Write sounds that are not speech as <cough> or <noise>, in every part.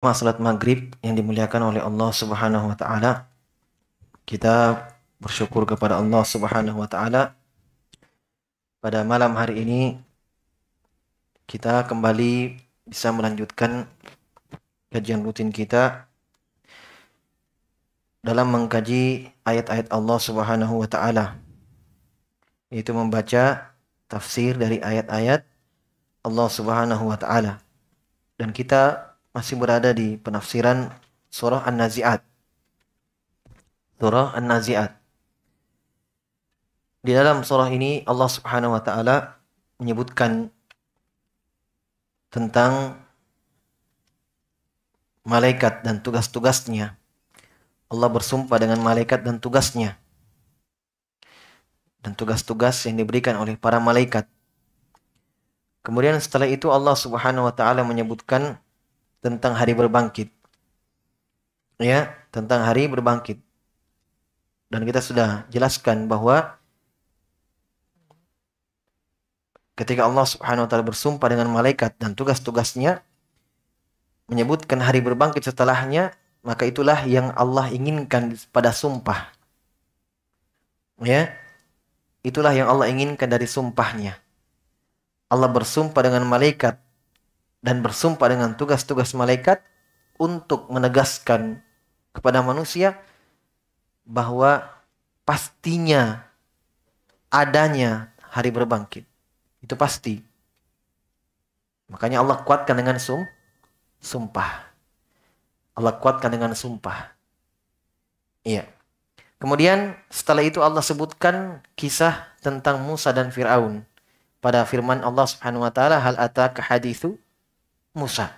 jamaah salat maghrib yang dimuliakan oleh Allah Subhanahu wa taala. Kita bersyukur kepada Allah Subhanahu wa taala. Pada malam hari ini kita kembali bisa melanjutkan kajian rutin kita dalam mengkaji ayat-ayat Allah Subhanahu wa taala. Yaitu membaca tafsir dari ayat-ayat Allah Subhanahu wa taala. Dan kita masih berada di penafsiran surah An-Nazi'at. Surah An-Nazi'at. Di dalam surah ini Allah Subhanahu wa taala menyebutkan tentang malaikat dan tugas-tugasnya. Allah bersumpah dengan malaikat dan tugasnya. Dan tugas-tugas yang diberikan oleh para malaikat. Kemudian setelah itu Allah Subhanahu wa taala menyebutkan tentang hari berbangkit. Ya, tentang hari berbangkit. Dan kita sudah jelaskan bahwa ketika Allah Subhanahu wa taala bersumpah dengan malaikat dan tugas-tugasnya menyebutkan hari berbangkit setelahnya, maka itulah yang Allah inginkan pada sumpah. Ya. Itulah yang Allah inginkan dari sumpahnya. Allah bersumpah dengan malaikat dan bersumpah dengan tugas-tugas malaikat untuk menegaskan kepada manusia bahwa pastinya adanya hari berbangkit. Itu pasti. Makanya Allah kuatkan dengan sum, sumpah. Allah kuatkan dengan sumpah. Iya. Kemudian setelah itu Allah sebutkan kisah tentang Musa dan Firaun pada firman Allah Subhanahu wa taala hal ataka hadithu Musa.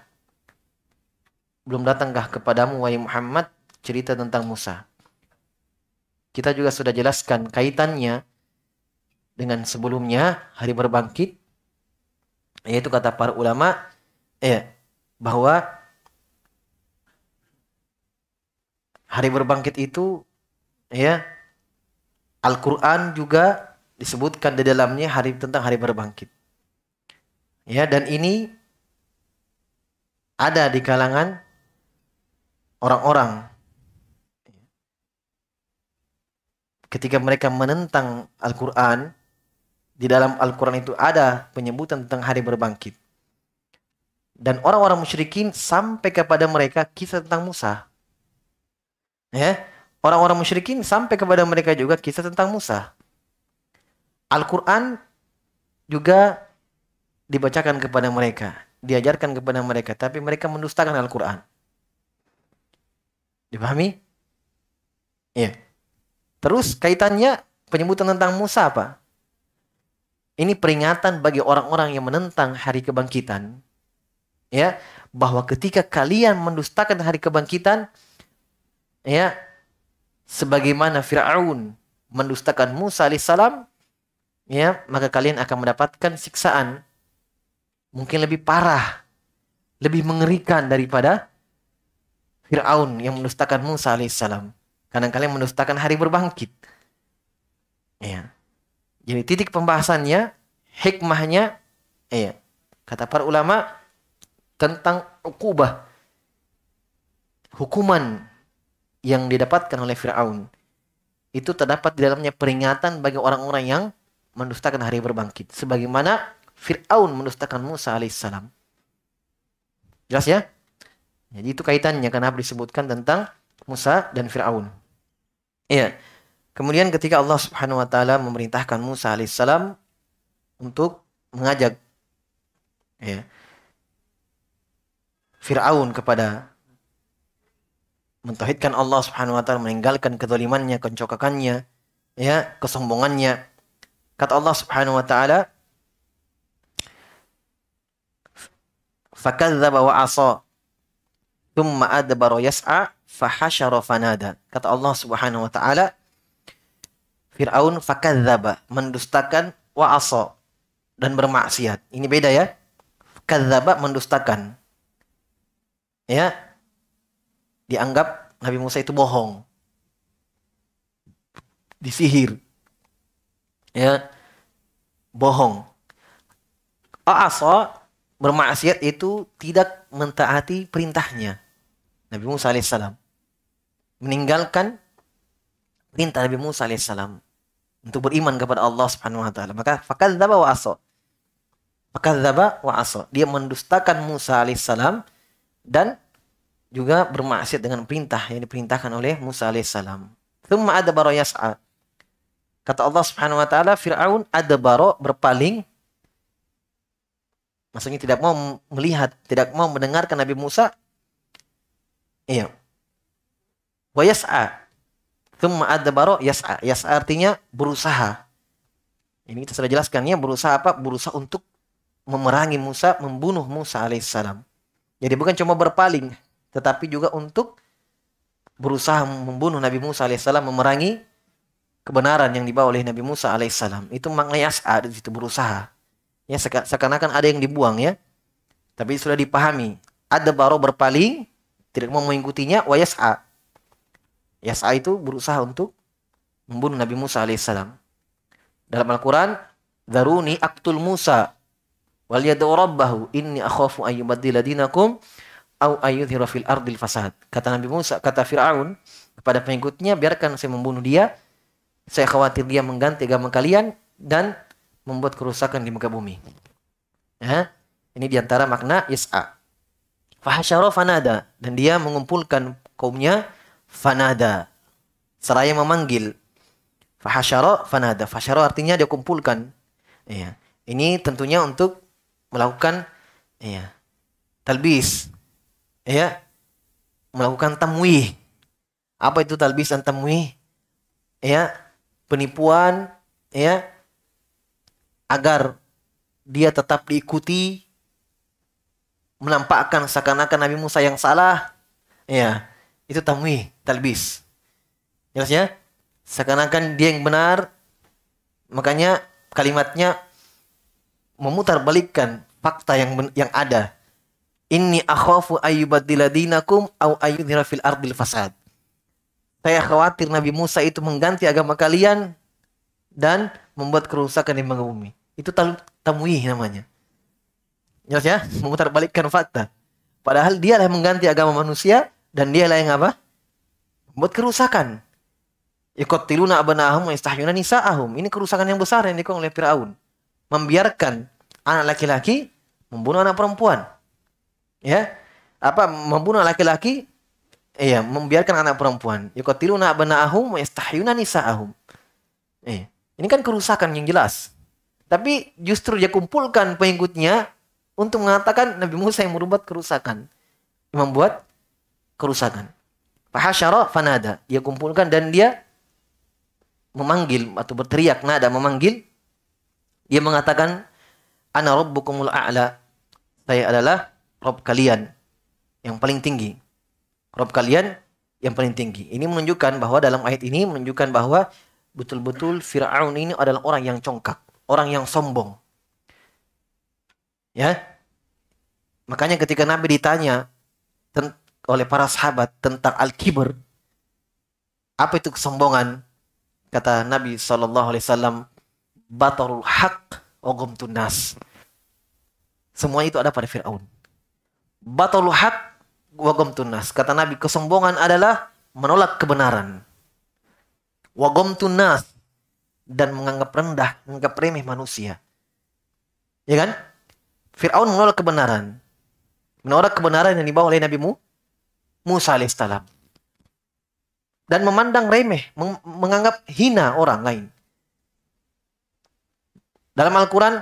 Belum datangkah kepadamu wahai Muhammad cerita tentang Musa? Kita juga sudah jelaskan kaitannya dengan sebelumnya hari berbangkit yaitu kata para ulama eh bahwa hari berbangkit itu ya Al-Qur'an juga disebutkan di dalamnya hari tentang hari berbangkit. Ya, dan ini ada di kalangan orang-orang ketika mereka menentang Al-Quran, di dalam Al-Quran itu ada penyebutan tentang hari berbangkit. Dan orang-orang musyrikin sampai kepada mereka kisah tentang Musa. Ya, orang-orang musyrikin sampai kepada mereka juga kisah tentang Musa. Al-Quran juga dibacakan kepada mereka diajarkan kepada mereka, tapi mereka mendustakan Al-Quran. Dipahami? Iya. Terus kaitannya penyebutan tentang Musa apa? Ini peringatan bagi orang-orang yang menentang hari kebangkitan. Ya, bahwa ketika kalian mendustakan hari kebangkitan, ya, sebagaimana Firaun mendustakan Musa alaihissalam, ya, maka kalian akan mendapatkan siksaan mungkin lebih parah, lebih mengerikan daripada Fir'aun yang mendustakan Musa alaihissalam. Kadang-kadang mendustakan hari berbangkit. Ya. Jadi titik pembahasannya, hikmahnya, ya. kata para ulama tentang ukubah, hukuman yang didapatkan oleh Fir'aun. Itu terdapat di dalamnya peringatan bagi orang-orang yang mendustakan hari berbangkit. Sebagaimana Fir'aun mendustakan Musa alaihissalam. Jelas ya? Jadi itu kaitannya karena disebutkan tentang Musa dan Fir'aun. Iya. Kemudian ketika Allah Subhanahu wa taala memerintahkan Musa alaihissalam untuk mengajak ya, Fir'aun kepada mentauhidkan Allah Subhanahu wa taala meninggalkan kedolimannya, kencokakannya, ya, kesombongannya. Kata Allah Subhanahu wa taala, fakadzaba wa asa. thumma adbara yas'a fahasyara fanada. Kata Allah Subhanahu wa taala Fir'aun fakadzaba mendustakan wa asa dan bermaksiat. Ini beda ya. kadzaba mendustakan. Ya. Dianggap Nabi Musa itu bohong. Disihir. Ya. Bohong. aso bermaksiat itu tidak mentaati perintahnya. Nabi Musa alaihissalam meninggalkan perintah Nabi Musa alaihissalam untuk beriman kepada Allah Subhanahu wa taala. Maka fakadzdzaba wa asa. Fakadzdzaba wa asa. Dia mendustakan Musa alaihissalam dan juga bermaksiat dengan perintah yang diperintahkan oleh Musa alaihissalam. thumma adbara yas'a. Kata Allah Subhanahu wa taala Firaun adbara berpaling maksudnya tidak mau melihat, tidak mau mendengarkan Nabi Musa. Iya. Wa yas'a. Thumma adbaro yas'a. Yas'a artinya berusaha. Ini kita sudah jelaskan ya berusaha apa? Berusaha untuk memerangi Musa, membunuh Musa alaihissalam. Jadi bukan cuma berpaling, tetapi juga untuk berusaha membunuh Nabi Musa alaihissalam, memerangi kebenaran yang dibawa oleh Nabi Musa alaihissalam. Itu makna yas'a di situ berusaha. Ya seakan-akan ada yang dibuang ya. Tapi sudah dipahami. Ada baru berpaling, tidak mau mengikutinya, wa yas'a. Yas'a itu berusaha untuk membunuh Nabi Musa alaihissalam. Dalam Al-Quran, Daruni aktul Musa wal yad'u rabbahu inni akhafu an dinakum au ayyudhira fil ardil fasad. Kata Nabi Musa, kata Fir'aun kepada pengikutnya, biarkan saya membunuh dia. Saya khawatir dia mengganti agama kalian dan membuat kerusakan di muka bumi. Ya, ini diantara makna is'a. Fahasyara fanada. Dan dia mengumpulkan kaumnya fanada. Seraya memanggil. Fahasyara fanada. Fahasyara artinya dia kumpulkan. Ya. Ini tentunya untuk melakukan ya, talbis. Ya. Melakukan tamwih. Apa itu talbis dan tamwih? Ya. Penipuan. Ya agar dia tetap diikuti menampakkan seakan-akan Nabi Musa yang salah ya itu tamwi talbis jelasnya seakan-akan dia yang benar makanya kalimatnya memutarbalikkan fakta yang yang ada ini akhafu ayyubaddila dinakum au ayyudhira fil ardil fasad saya khawatir Nabi Musa itu mengganti agama kalian dan membuat kerusakan di muka bumi. Itu tamui namanya. Jelas ya? Memutarbalikkan fakta. Padahal dialah yang mengganti agama manusia dan dialah yang apa? Membuat kerusakan. Yukotiluna abanahum istahyuna nisa'ahum. Ini kerusakan yang besar yang dikong oleh Firaun. Membiarkan anak laki-laki membunuh anak perempuan. Ya. Apa membunuh laki-laki Iya, membiarkan anak perempuan. Yukotiluna abanahum istahyuna nisa'ahum. Eh, ini kan kerusakan yang jelas. Tapi justru dia kumpulkan pengikutnya untuk mengatakan Nabi Musa yang merubah kerusakan. membuat kerusakan. Fahasyara fanada. Dia kumpulkan dan dia memanggil atau berteriak nada memanggil. Dia mengatakan ana rabbukumul a'la. Saya adalah rob kalian yang paling tinggi. Rob kalian yang paling tinggi. Ini menunjukkan bahwa dalam ayat ini menunjukkan bahwa betul-betul Firaun ini adalah orang yang congkak orang yang sombong. Ya. Makanya ketika Nabi ditanya oleh para sahabat tentang al-kibr, apa itu kesombongan? Kata Nabi Shallallahu alaihi wasallam, batarul haq ogom tunas. Semua itu ada pada Firaun. Batarul hak wagom tunas. Kata Nabi, kesombongan adalah menolak kebenaran. Wagom tunas dan menganggap rendah, menganggap remeh manusia. Ya kan? Fir'aun menolak kebenaran. Menolak kebenaran yang dibawa oleh Nabi Mu, Musa alaihissalam. Dan memandang remeh, menganggap hina orang lain. Dalam Al-Quran,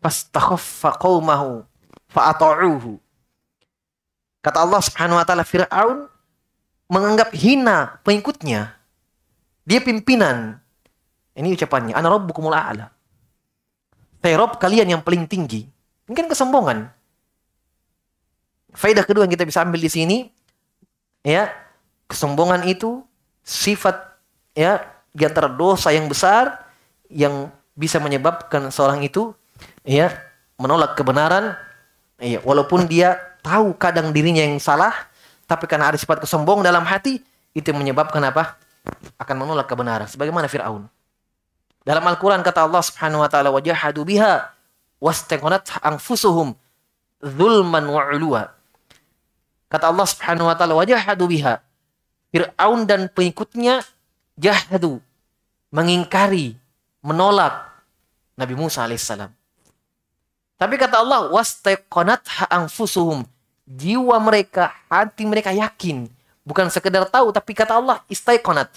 fastakhaffa qawmahu fa'ata'uhu. Kata Allah subhanahu wa ta'ala, Fir'aun menganggap hina pengikutnya. Dia pimpinan, ini ucapannya. Ana rabbukumul a'la. Saya Rob kalian yang paling tinggi. Ini kan kesombongan. Faedah kedua yang kita bisa ambil di sini, ya kesombongan itu sifat ya di antara dosa yang besar yang bisa menyebabkan seorang itu ya menolak kebenaran ya, walaupun dia tahu kadang dirinya yang salah tapi karena ada sifat kesombongan dalam hati itu menyebabkan apa akan menolak kebenaran sebagaimana Firaun dalam Al-Quran kata Allah subhanahu wa ta'ala wajahadu biha wastegonat angfusuhum zulman wa Kata Allah subhanahu wa ta'ala wajahadu biha. Fir'aun dan pengikutnya jahadu. Mengingkari, menolak Nabi Musa alaihissalam. Tapi kata Allah wasteqonat angfusuhum. Jiwa mereka, hati mereka yakin. Bukan sekedar tahu, tapi kata Allah istaiqonat.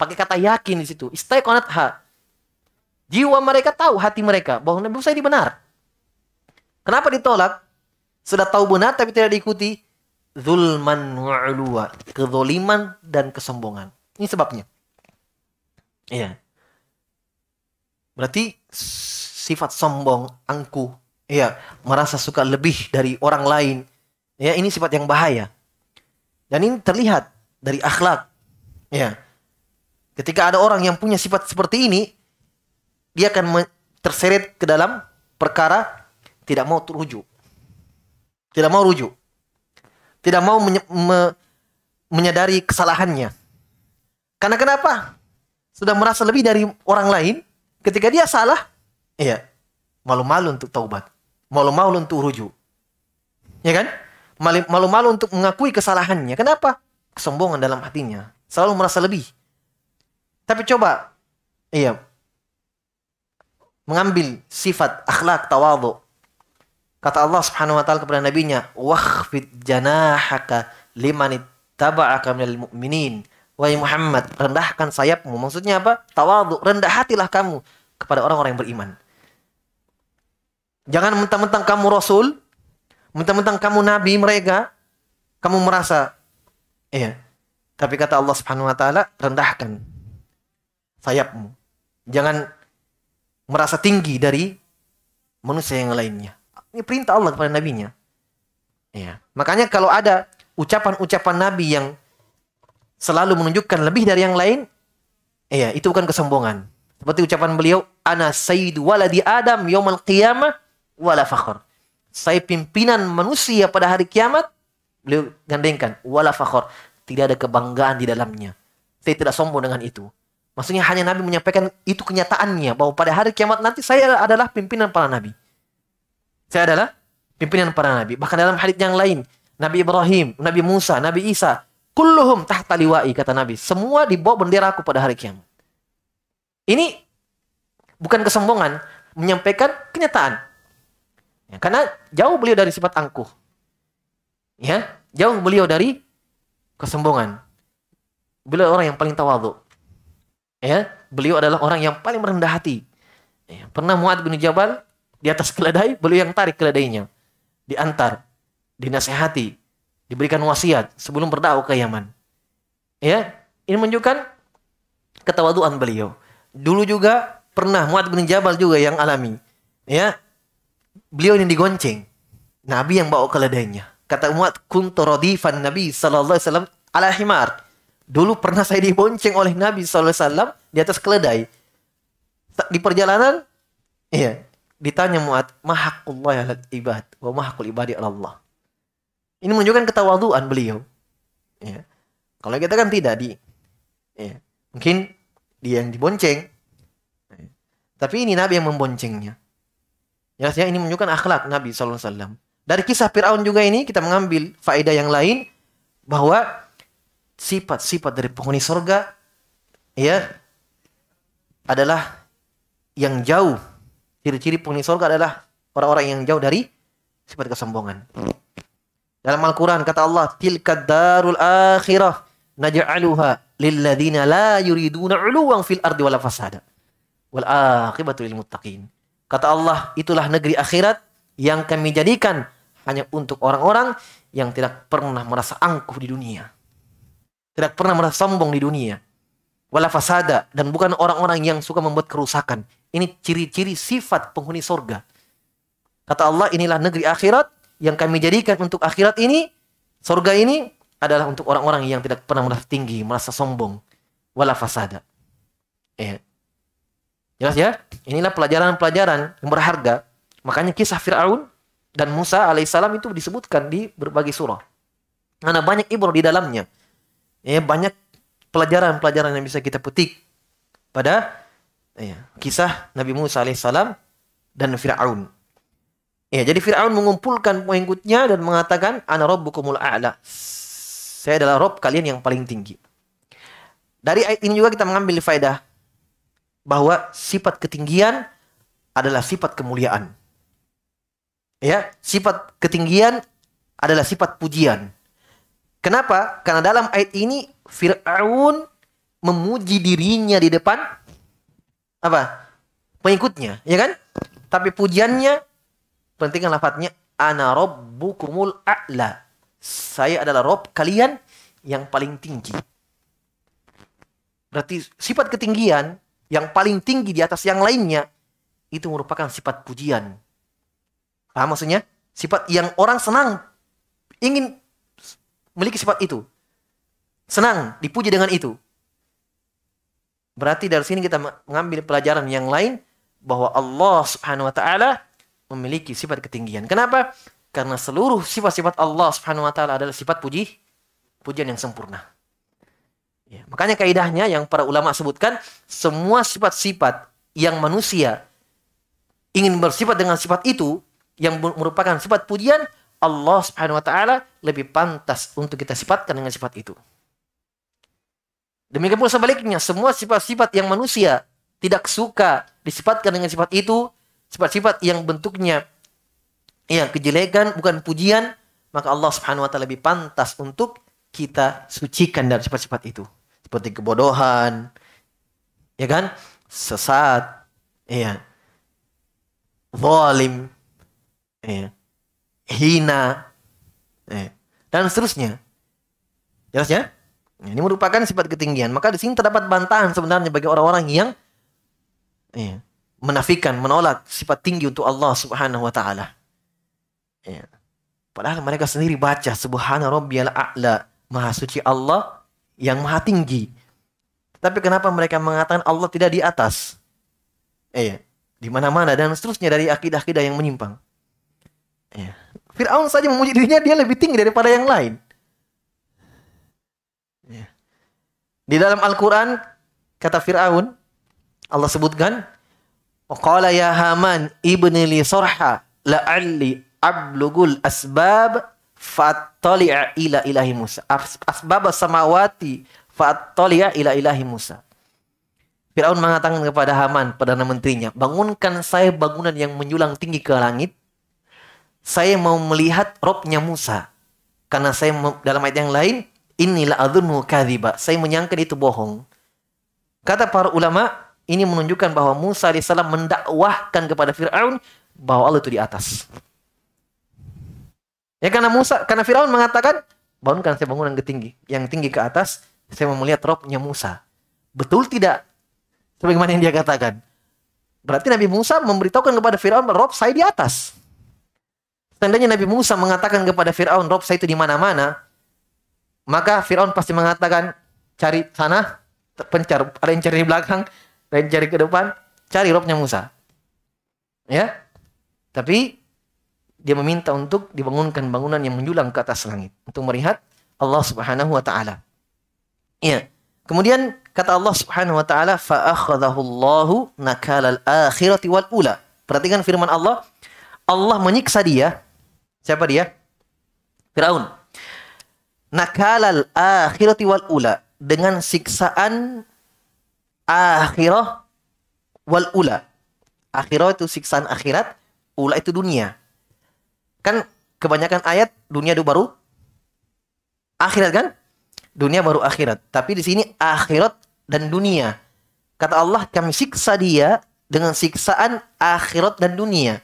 Pakai kata yakin di situ. Istaiqonat ha Jiwa mereka tahu hati mereka bahwa Nabi Musa ini benar. Kenapa ditolak? Sudah tahu benar tapi tidak diikuti. Zulman wa'ulua. Kezoliman dan kesombongan. Ini sebabnya. Iya. Berarti sifat sombong, angkuh, iya, merasa suka lebih dari orang lain. Ya, ini sifat yang bahaya. Dan ini terlihat dari akhlak. Ya. Ketika ada orang yang punya sifat seperti ini, dia akan terseret ke dalam perkara tidak mau rujuk. Tidak mau rujuk. Tidak mau menye me menyadari kesalahannya. Karena kenapa? Sudah merasa lebih dari orang lain, ketika dia salah, iya, malu-malu untuk taubat. Malu-malu untuk rujuk. Ya kan? Malu-malu untuk mengakui kesalahannya. Kenapa? Kesombongan dalam hatinya. Selalu merasa lebih. Tapi coba, iya, mengambil sifat akhlak tawadhu. Kata Allah Subhanahu wa taala kepada nabinya, "Wakhfid janahaka liman ittaba'aka minal mu'minin." Wahai Muhammad, rendahkan sayapmu. Maksudnya apa? Tawadhu, rendah hatilah kamu kepada orang-orang yang beriman. Jangan mentang-mentang kamu rasul, mentang-mentang kamu nabi mereka, kamu merasa iya. Tapi kata Allah Subhanahu wa taala, rendahkan sayapmu. Jangan merasa tinggi dari manusia yang lainnya. Ini perintah Allah kepada nabinya. Ya. Makanya kalau ada ucapan-ucapan nabi yang selalu menunjukkan lebih dari yang lain, ya itu bukan kesombongan. Seperti ucapan beliau, "Ana sayyidu waladi Adam yaumal qiyamah wala fakhr." Saya pimpinan manusia pada hari kiamat, beliau gandengkan wala fakhr. Tidak ada kebanggaan di dalamnya. Saya tidak sombong dengan itu. Maksudnya hanya Nabi menyampaikan itu kenyataannya bahwa pada hari kiamat nanti saya adalah pimpinan para nabi. Saya adalah pimpinan para nabi. Bahkan dalam hadis yang lain, Nabi Ibrahim, Nabi Musa, Nabi Isa, kulluhum tahta liwa'i kata Nabi. Semua dibawa bawah bendera aku pada hari kiamat. Ini bukan kesombongan, menyampaikan kenyataan. Ya, karena jauh beliau dari sifat angkuh. Ya, jauh beliau dari kesombongan. Beliau orang yang paling tawaduk. Ya, beliau adalah orang yang paling merendah hati. Ya, pernah muat bin Jabal di atas keledai, beliau yang tarik keledainya, diantar, dinasehati, diberikan wasiat sebelum berdakwah ke Yaman. Ya, ini menunjukkan ketawaduan beliau. Dulu juga pernah muat bin Jabal juga yang alami. Ya, beliau ini digonceng. Nabi yang bawa keledainya. Kata muat kuntu Nabi sallallahu alaihi ala himar. Dulu pernah saya dibonceng oleh Nabi SAW di atas keledai. Di perjalanan, iya, ditanya Mu'ad, mahakullah ya ibad, wa mahakul ibadi Allah. Ini menunjukkan ketawaduan beliau. Ya. Kalau kita kan tidak di, ya. mungkin dia yang dibonceng. Iya. Tapi ini Nabi yang memboncengnya. Jelasnya ini menunjukkan akhlak Nabi SAW. Dari kisah Fir'aun juga ini kita mengambil faedah yang lain bahwa sifat-sifat dari penghuni surga ya adalah yang jauh. Ciri-ciri penghuni surga adalah orang-orang yang jauh dari sifat kesombongan. Dalam Al-Qur'an kata Allah, "Tilka darul akhirah naj'aluha lilladzina la yuriduna 'uluwan fil ardi wala fasada." Wal aqibatu lil muttaqin. Kata Allah, itulah negeri akhirat yang kami jadikan hanya untuk orang-orang yang tidak pernah merasa angkuh di dunia tidak pernah merasa sombong di dunia. Wala fasada dan bukan orang-orang yang suka membuat kerusakan. Ini ciri-ciri sifat penghuni surga. Kata Allah, inilah negeri akhirat yang kami jadikan untuk akhirat ini, surga ini adalah untuk orang-orang yang tidak pernah merasa tinggi, merasa sombong, wala fasada. Ya. Jelas ya? Inilah pelajaran-pelajaran yang berharga. Makanya kisah Fir'aun dan Musa alaihissalam itu disebutkan di berbagai surah. Karena banyak ibrah di dalamnya ya banyak pelajaran-pelajaran yang bisa kita petik pada ya, kisah Nabi Musa alaihissalam dan Fir'aun. Ya, jadi Fir'aun mengumpulkan pengikutnya dan mengatakan, Ana Rabbukumul A'la. Saya adalah Rob kalian yang paling tinggi. Dari ayat ini juga kita mengambil faedah bahwa sifat ketinggian adalah sifat kemuliaan. Ya, sifat ketinggian adalah sifat pujian. Kenapa? Karena dalam ayat ini Fir'aun memuji dirinya di depan apa? pengikutnya, ya kan? Tapi pujiannya pentingkan lafadznya ana rabbukumul a'la. Saya adalah Rob kalian yang paling tinggi. Berarti sifat ketinggian yang paling tinggi di atas yang lainnya itu merupakan sifat pujian. Paham maksudnya? Sifat yang orang senang ingin memiliki sifat itu. Senang dipuji dengan itu. Berarti dari sini kita mengambil pelajaran yang lain bahwa Allah Subhanahu wa taala memiliki sifat ketinggian. Kenapa? Karena seluruh sifat-sifat Allah Subhanahu wa taala adalah sifat puji pujian yang sempurna. Ya, makanya kaidahnya yang para ulama sebutkan semua sifat-sifat yang manusia ingin bersifat dengan sifat itu yang merupakan sifat pujian Allah Subhanahu wa taala lebih pantas untuk kita sifatkan dengan sifat itu. Demikian pula sebaliknya, semua sifat-sifat yang manusia tidak suka disifatkan dengan sifat itu, sifat-sifat yang bentuknya yang kejelekan bukan pujian, maka Allah Subhanahu wa taala lebih pantas untuk kita sucikan dari sifat-sifat itu. Seperti kebodohan, ya kan? Sesat, ya. Zalim, ya hina, eh, dan seterusnya. Jelas ya? Nah, ini merupakan sifat ketinggian. Maka di sini terdapat bantahan sebenarnya bagi orang-orang yang eh, menafikan, menolak sifat tinggi untuk Allah Subhanahu wa taala. Eh, padahal mereka sendiri baca subhana rabbiyal a'la, maha suci Allah yang maha tinggi. Tapi kenapa mereka mengatakan Allah tidak di atas? Eh, di mana-mana dan seterusnya dari akidah-akidah yang menyimpang. Fir'aun saja memuji dirinya dia lebih tinggi daripada yang lain. Ya. Di dalam Al-Quran, kata Fir'aun, Allah sebutkan, Qala ya Haman ibni li sorha la'alli ablugul asbab fattali'a ila ilahi Musa. Asbab samawati fattali'a ila ilahi Musa. Fir'aun mengatakan kepada Haman, Perdana Menterinya, bangunkan saya bangunan yang menyulang tinggi ke langit, saya mau melihat robnya Musa. Karena saya dalam ayat yang lain, inilah adunmu kadhiba. Saya menyangka itu bohong. Kata para ulama, ini menunjukkan bahwa Musa AS mendakwahkan kepada Fir'aun bahwa Allah itu di atas. Ya karena Musa, karena Firaun mengatakan, bangunkan saya bangunan yang tinggi, yang tinggi ke atas, saya mau melihat robnya Musa. Betul tidak? Sebagaimana yang dia katakan. Berarti Nabi Musa memberitahukan kepada Firaun bahwa rob saya di atas. Tandanya Nabi Musa mengatakan kepada Fir'aun, Rob saya itu di mana-mana. Maka Fir'aun pasti mengatakan, cari sana, pencar, ada yang cari di belakang, ada yang cari ke depan, cari Robnya Musa. Ya, tapi dia meminta untuk dibangunkan bangunan yang menjulang ke atas langit untuk melihat Allah Subhanahu wa taala. Ya. Kemudian kata Allah Subhanahu wa taala fa akhadhahu nakal al akhirati wal ula. Perhatikan firman Allah, Allah menyiksa dia Siapa dia? Firaun. Nakalal akhirati wal ula dengan siksaan akhirah wal ula. Akhirah itu siksaan akhirat, ula itu dunia. Kan kebanyakan ayat dunia itu baru akhirat kan? Dunia baru akhirat. Tapi di sini akhirat dan dunia. Kata Allah, kami siksa dia dengan siksaan akhirat dan dunia.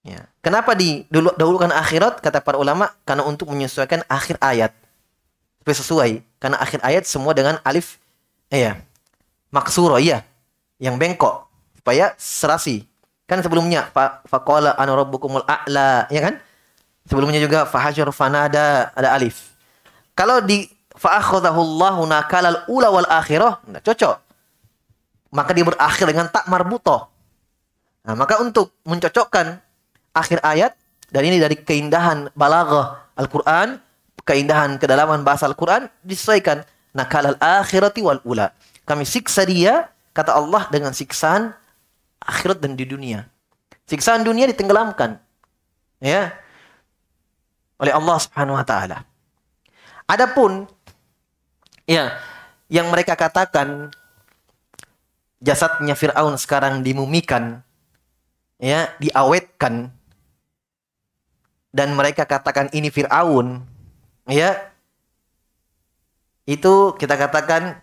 Ya. Kenapa di didahulukan akhirat kata para ulama? Karena untuk menyesuaikan akhir ayat. Supaya sesuai. Karena akhir ayat semua dengan alif iya. Eh, ya, maksuro iya. Yang bengkok supaya serasi. Kan sebelumnya fa faqala ana rabbukumul a'la, ya kan? Sebelumnya juga fahajur fanada ada alif. Kalau di fa'akhadhahullahu nakalal ula wal akhirah, cocok. Maka dia berakhir dengan tak marbuto. Nah, maka untuk mencocokkan akhir ayat dan ini dari keindahan balaghah Al-Qur'an, keindahan kedalaman bahasa Al-Qur'an disesuaikan al akhirati wal ula. Kami siksa dia kata Allah dengan siksaan akhirat dan di dunia. Siksaan dunia ditenggelamkan. Ya. Oleh Allah Subhanahu wa taala. Adapun ya yang mereka katakan jasadnya Firaun sekarang dimumikan ya diawetkan dan mereka katakan ini Fir'aun, ya, itu kita katakan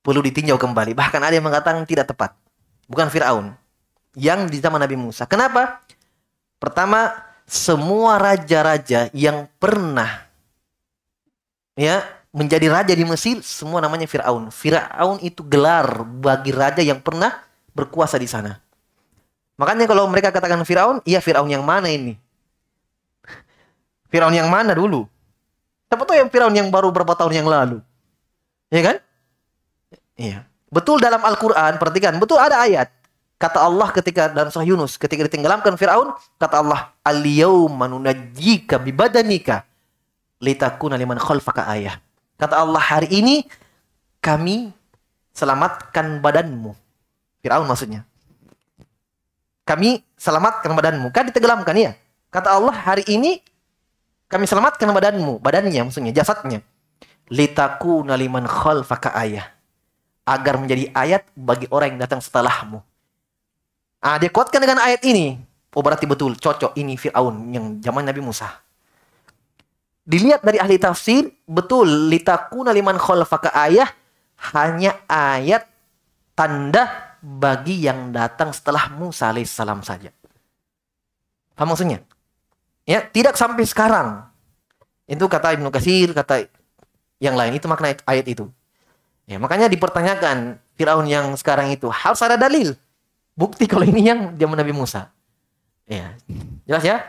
perlu ditinjau kembali. Bahkan ada yang mengatakan tidak tepat. Bukan Fir'aun. Yang di zaman Nabi Musa. Kenapa? Pertama, semua raja-raja yang pernah ya menjadi raja di Mesir, semua namanya Fir'aun. Fir'aun itu gelar bagi raja yang pernah berkuasa di sana. Makanya kalau mereka katakan Firaun, iya Firaun yang mana ini? Firaun yang mana dulu? Siapa tahu yang Firaun yang baru berapa tahun yang lalu. Iya kan? Iya. Betul dalam Al-Qur'an, perhatikan, betul ada ayat. Kata Allah ketika dalam surah Yunus, ketika ditenggelamkan Firaun, kata Allah, "Al-yauma nunajjika bibadanika litakuna liman khalfaka ayah." Kata Allah, "Hari ini kami selamatkan badanmu." Firaun maksudnya kami selamatkan badanmu. Kan ditenggelamkan ya. Kata Allah hari ini kami selamatkan badanmu, badannya maksudnya, jasadnya. Litaku naliman khalfaka ayah. Agar menjadi ayat bagi orang yang datang setelahmu. Ah, dia kuatkan dengan ayat ini. Oh berarti betul, cocok ini Fir'aun yang zaman Nabi Musa. Dilihat dari ahli tafsir, betul litaku naliman khalfaka ayah hanya ayat tanda bagi yang datang setelah Musa alaihissalam saja. Apa maksudnya? Ya, tidak sampai sekarang. Itu kata Ibnu Katsir, kata yang lain itu makna ayat itu. Ya, makanya dipertanyakan Firaun yang sekarang itu harus ada dalil bukti kalau ini yang zaman Nabi Musa. Ya. Jelas ya?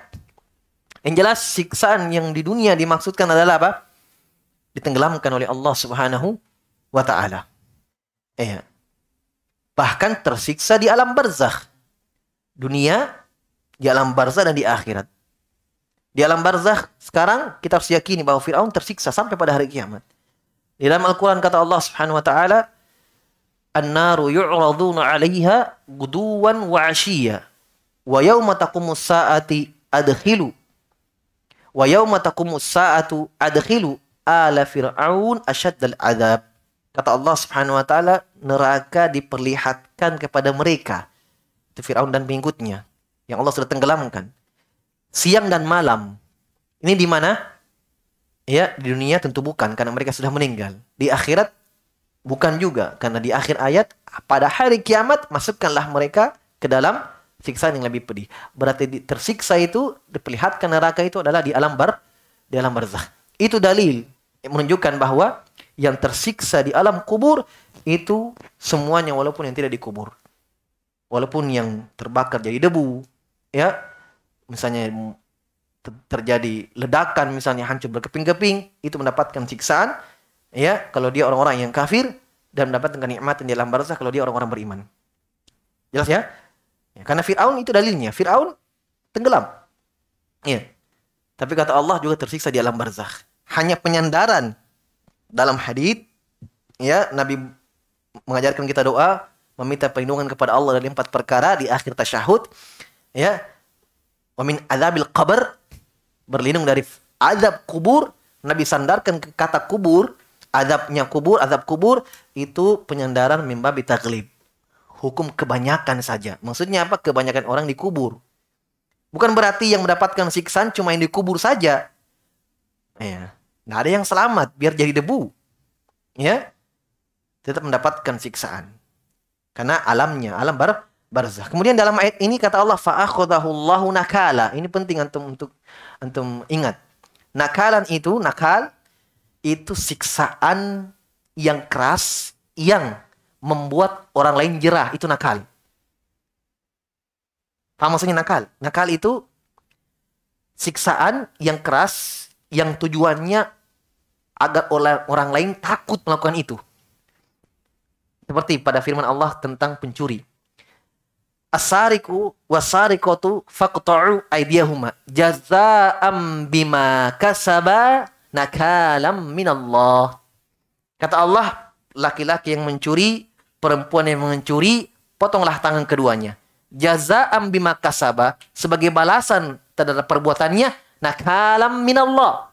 Yang jelas siksaan yang di dunia dimaksudkan adalah apa? Ditenggelamkan oleh Allah Subhanahu wa taala. Ya bahkan tersiksa di alam barzakh. Dunia, di alam barzakh dan di akhirat. Di alam barzakh sekarang kita harus yakini bahwa Firaun tersiksa sampai pada hari kiamat. Di dalam Al-Qur'an kata Allah Subhanahu wa taala, "An-naru yu'raduna 'alayha guduwan wa 'ashiyya wa yauma taqumus sa'ati adkhilu wa yauma taqumus sa'atu adkhilu ala fir'aun ashaddal 'adzab." Kata Allah Subhanahu wa taala, neraka diperlihatkan kepada mereka. Itu Firaun dan pengikutnya yang Allah sudah tenggelamkan. Siang dan malam. Ini di mana? Ya, di dunia tentu bukan karena mereka sudah meninggal. Di akhirat bukan juga karena di akhir ayat pada hari kiamat masukkanlah mereka ke dalam siksaan yang lebih pedih. Berarti tersiksa itu diperlihatkan neraka itu adalah di alam bar di alam barzah. Itu dalil menunjukkan bahwa yang tersiksa di alam kubur itu semuanya walaupun yang tidak dikubur. Walaupun yang terbakar jadi debu, ya. Misalnya terjadi ledakan misalnya hancur berkeping-keping, itu mendapatkan siksaan, ya. Kalau dia orang-orang yang kafir dan mendapatkan nikmat di alam barzah kalau dia orang-orang beriman. Jelas ya? ya? Karena Firaun itu dalilnya. Firaun tenggelam. ya Tapi kata Allah juga tersiksa di alam barzah Hanya penyandaran dalam hadis ya Nabi mengajarkan kita doa meminta perlindungan kepada Allah dari empat perkara di akhir tasyahud ya wamin adabil qabr berlindung dari azab kubur Nabi sandarkan ke kata kubur azabnya kubur azab kubur itu penyandaran mimba bitaglib hukum kebanyakan saja maksudnya apa kebanyakan orang dikubur bukan berarti yang mendapatkan siksaan cuma yang dikubur saja ya Nggak ada yang selamat, biar jadi debu. Ya, tetap mendapatkan siksaan. Karena alamnya, alam bar barzah. Kemudian dalam ayat ini kata Allah fa'akhadahullahu nakala. Ini penting antum untuk antum ingat. Nakalan itu nakal itu siksaan yang keras yang membuat orang lain jerah, itu nakal. Paham maksudnya nakal? Nakal itu siksaan yang keras yang tujuannya agar orang lain takut melakukan itu. Seperti pada firman Allah tentang pencuri. Asariku wasarikotu faqta'u aydiyahuma jazaa'am bima kasaba nakalam minallah. Kata Allah, laki-laki yang mencuri, perempuan yang mencuri, potonglah tangan keduanya keduaa'am bima kasaba sebagai balasan terhadap perbuatannya Nakalam minallah.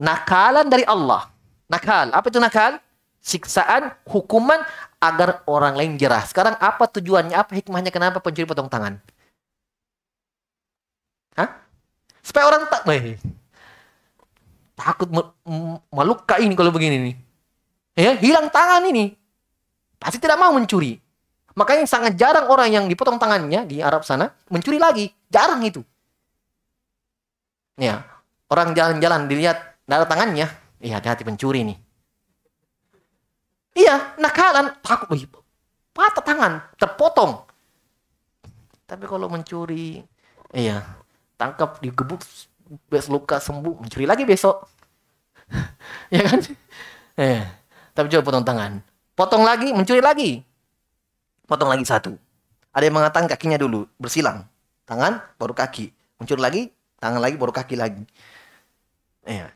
Nakalan dari Allah. Nakal. Apa itu nakal? Siksaan, hukuman agar orang lain jerah. Sekarang apa tujuannya? Apa hikmahnya? Kenapa pencuri potong tangan? Hah? Supaya orang tak... Eh, takut meluka ini kalau begini nih. Ya, hilang tangan ini. Pasti tidak mau mencuri. Makanya sangat jarang orang yang dipotong tangannya di Arab sana mencuri lagi. Jarang itu. Ya, orang jalan-jalan dilihat ada tangannya, iya hati-hati pencuri nih. Iya, nakalan takut patah tangan, terpotong. Tapi kalau mencuri, iya, tangkap digebuk bes luka sembuh, mencuri lagi besok. <laughs> ya kan? Eh, tapi coba potong tangan. Potong lagi, mencuri lagi. Potong lagi satu. Ada yang mengatakan kakinya dulu, bersilang. Tangan, baru kaki. Mencuri lagi, tangan lagi baru kaki lagi. Ya.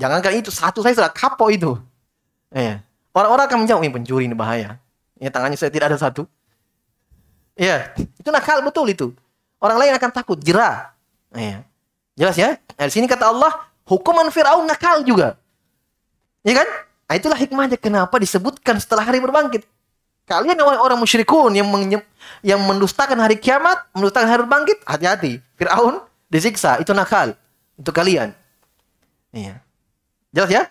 Jangankan itu satu saya sudah kapok itu. Ya. Orang-orang akan menjawab ini pencuri ini bahaya. Ya tangannya saya tidak ada satu. Ya, itu nakal betul itu. Orang lain akan takut, jerah. Ya. Jelas ya? Nah, di sini kata Allah, hukuman Firaun nakal juga. Ya kan? Nah, itulah hikmahnya kenapa disebutkan setelah hari berbangkit. Kalian orang-orang musyrikun yang yang mendustakan hari kiamat, mendustakan hari berbangkit hati-hati. Firaun disiksa itu nakal untuk kalian. Iya. Jelas ya?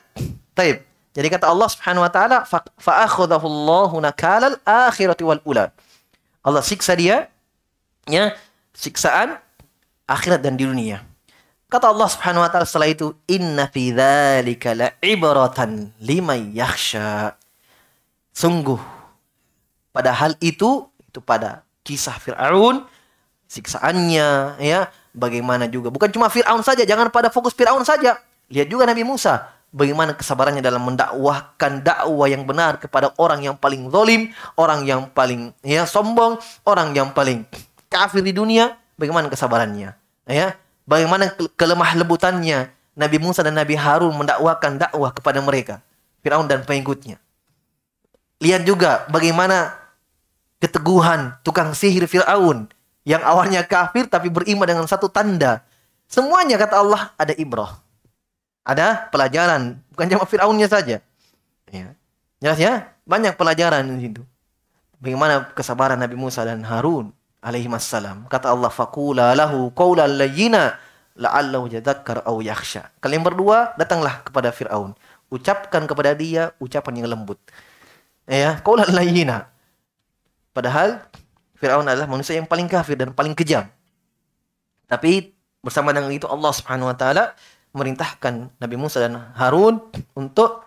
Taib. Jadi kata Allah Subhanahu wa taala fa'akhadhahu Allahu nakalal akhirati wal ula. Allah siksa dia ya siksaan akhirat dan di dunia. Kata Allah Subhanahu wa taala setelah itu inna fi dzalika la'ibratan liman yakhsha. Sungguh pada hal itu itu pada kisah Firaun siksaannya ya bagaimana juga. Bukan cuma Fir'aun saja, jangan pada fokus Fir'aun saja. Lihat juga Nabi Musa, bagaimana kesabarannya dalam mendakwahkan dakwah yang benar kepada orang yang paling zolim, orang yang paling ya sombong, orang yang paling kafir di dunia, bagaimana kesabarannya, ya, bagaimana kelemah lembutannya Nabi Musa dan Nabi Harun mendakwahkan dakwah kepada mereka, Firaun dan pengikutnya. Lihat juga bagaimana keteguhan tukang sihir Firaun yang awalnya kafir tapi beriman dengan satu tanda. Semuanya kata Allah ada ibrah. Ada pelajaran, bukan cuma Firaunnya saja. Ya. Jelas ya? Banyak pelajaran di situ. Bagaimana kesabaran Nabi Musa dan Harun alaihi wassalam. Kata Allah faqula lahu qawlan layyina la'allahu yadhakkar aw yakhsha. Kalian berdua datanglah kepada Firaun. Ucapkan kepada dia ucapan yang lembut. Ya, qawlan layyina. Padahal Firaun adalah manusia yang paling kafir dan paling kejam. Tapi bersama dengan itu Allah Subhanahu wa taala merintahkan Nabi Musa dan Harun untuk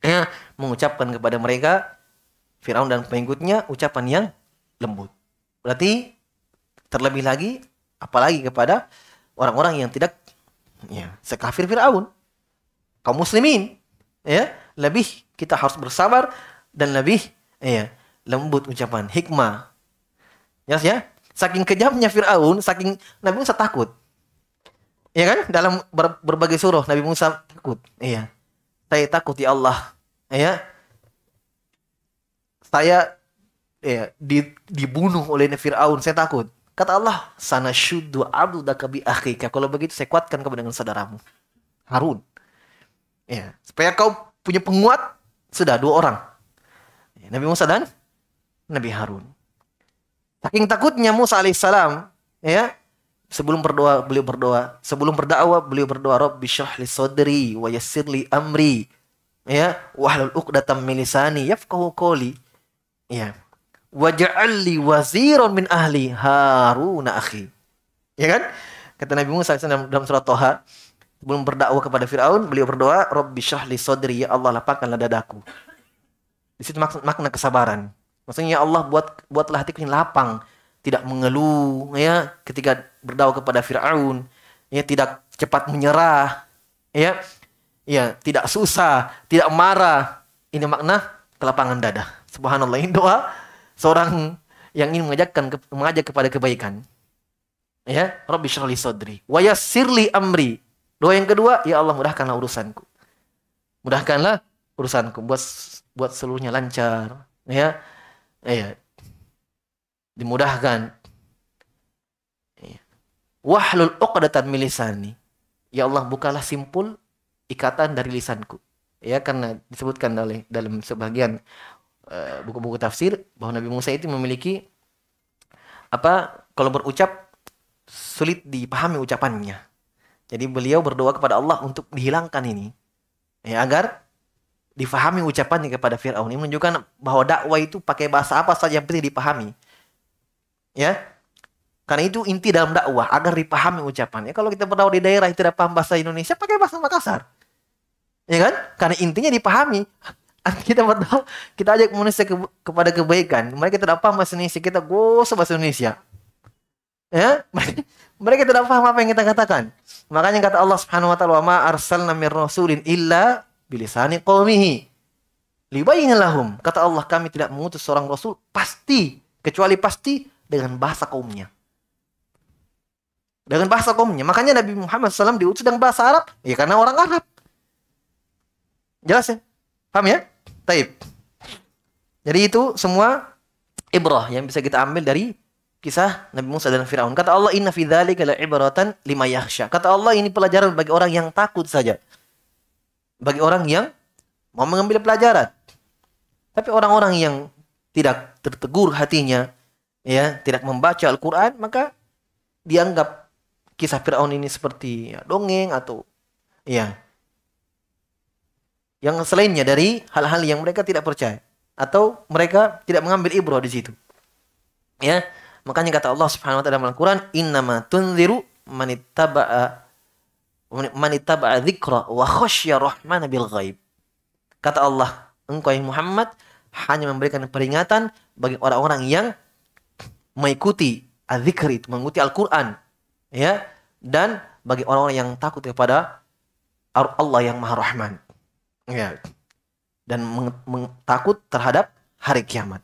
ya, mengucapkan kepada mereka Firaun dan pengikutnya ucapan yang lembut. Berarti terlebih lagi apalagi kepada orang-orang yang tidak ya sekafir Firaun. Kaum muslimin ya lebih kita harus bersabar dan lebih ya lembut ucapan hikmah Jelas ya, ya? Saking kejamnya Firaun, saking Nabi Musa takut. Ya kan? Dalam ber berbagai surah Nabi Musa takut. Iya. Saya takut ya Allah. Iya. Saya ya, di, dibunuh oleh Firaun, saya takut. Kata Allah, sana syuddu abdudaka bi akhika. Kalau begitu saya kuatkan kamu dengan saudaramu. Harun. Ya, supaya kau punya penguat sudah dua orang. Iya, Nabi Musa dan Nabi Harun. Saking takutnya Musa alaihissalam, ya, sebelum berdoa beliau berdoa, sebelum berdakwah beliau berdoa, Rob syrah li sodri wa li amri, ya, wahlul uqdatam milisani lisani yafqahu Ya. waj'alli waziron waziran min ahli Harun akhi. Ya kan? Kata Nabi Musa dalam, dalam surat Toha, sebelum berdakwah kepada Firaun, beliau berdoa, Rabbi syrah sodri, ya Allah lapangkanlah dadaku. Di situ makna, makna kesabaran. Maksudnya ya Allah buat buatlah hatiku yang lapang, tidak mengeluh ya ketika berdoa kepada Firaun, ya tidak cepat menyerah, ya. Ya, tidak susah, tidak marah. Ini makna kelapangan dada. Subhanallah, ini doa seorang yang ingin mengajakkan mengajak kepada kebaikan. Ya, Rabbi syrahli sodri wa yassirli amri. Doa yang kedua, ya Allah mudahkanlah urusanku. Mudahkanlah urusanku buat buat seluruhnya lancar, ya ya, dimudahkan. Iya. Wahlul uqdatan milisani. Ya Allah bukalah simpul ikatan dari lisanku. Ya karena disebutkan oleh dalam sebagian eh, buku-buku uh, tafsir bahwa Nabi Musa itu memiliki apa kalau berucap sulit dipahami ucapannya. Jadi beliau berdoa kepada Allah untuk dihilangkan ini. Ya agar difahami ucapannya kepada Firaun ini menunjukkan bahwa dakwah itu pakai bahasa apa saja yang penting dipahami. Ya. Karena itu inti dalam dakwah agar dipahami ucapannya. Kalau kita berdakwah di daerah itu tidak paham bahasa Indonesia, pakai bahasa Makassar. Ya kan? Karena intinya dipahami. <laughs> Kita berdakwah, kita ajak manusia ke, kepada kebaikan. Mereka tidak paham bahasa Indonesia, kita gosok bahasa Indonesia. Ya, mereka tidak paham apa yang kita katakan. Makanya kata Allah Subhanahu wa taala, "Ma arsalna min rasulin illa bilisani qawmihi libayin lahum. Kata Allah, kami tidak mengutus seorang rasul pasti kecuali pasti dengan bahasa kaumnya. Dengan bahasa kaumnya. Makanya Nabi Muhammad SAW diutus dengan bahasa Arab. Ya karena orang Arab. Jelas ya? Paham ya? Taib. Jadi itu semua ibrah yang bisa kita ambil dari kisah Nabi Musa dan Firaun. Kata Allah, "Inna fi dzalika la ibratan lima yakhsha." Kata Allah, ini pelajaran bagi orang yang takut saja bagi orang yang mau mengambil pelajaran. Tapi orang-orang yang tidak tertegur hatinya, ya, tidak membaca Al-Qur'an, maka dianggap kisah Firaun ini seperti ya, dongeng atau ya yang selainnya dari hal-hal yang mereka tidak percaya atau mereka tidak mengambil ibrah di situ. Ya, makanya kata Allah Subhanahu wa taala dalam Al-Qur'an, "Innamatunziru tunziru manittaba'a man dzikra wa khasyya rahmana bil ghaib. Kata Allah, engkau yang Muhammad hanya memberikan peringatan bagi orang-orang yang mengikuti adzikr itu, mengikuti Al-Qur'an, ya, dan bagi orang-orang yang takut kepada Allah yang Maha Rahman. Ya. Dan takut terhadap hari kiamat.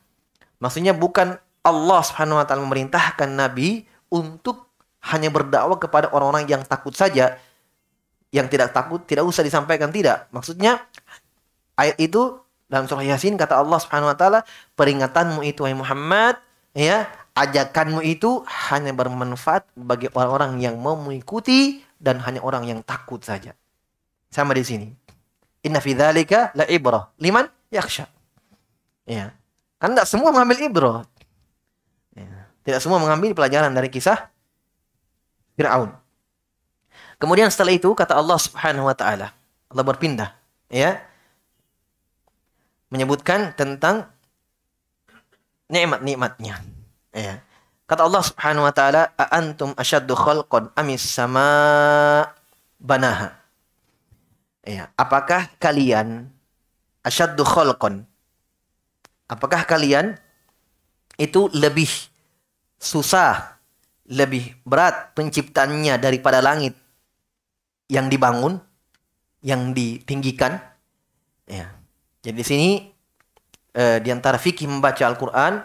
Maksudnya bukan Allah Subhanahu wa taala memerintahkan nabi untuk hanya berdakwah kepada orang-orang yang takut saja, yang tidak takut tidak usah disampaikan tidak. Maksudnya ayat itu dalam surah Yasin kata Allah Subhanahu wa taala, peringatanmu itu wahai Muhammad, ya, ajakanmu itu hanya bermanfaat bagi orang-orang yang mau mengikuti dan hanya orang yang takut saja. Sama di sini. Inna fi la ibrah liman yakhsha. Ya. Kan tidak semua mengambil ibrah. Ya. Tidak semua mengambil pelajaran dari kisah Fir'aun. Kemudian setelah itu kata Allah Subhanahu wa taala, Allah berpindah, ya. Menyebutkan tentang nikmat-nikmatnya. Ya. Kata Allah Subhanahu wa taala, "A antum asyaddu khalqan amis sama banaha." Ya, apakah kalian asyaddu khalqan? Apakah kalian itu lebih susah, lebih berat penciptaannya daripada langit yang dibangun, yang ditinggikan. Ya. Jadi di sini eh, di antara fikih membaca Al-Qur'an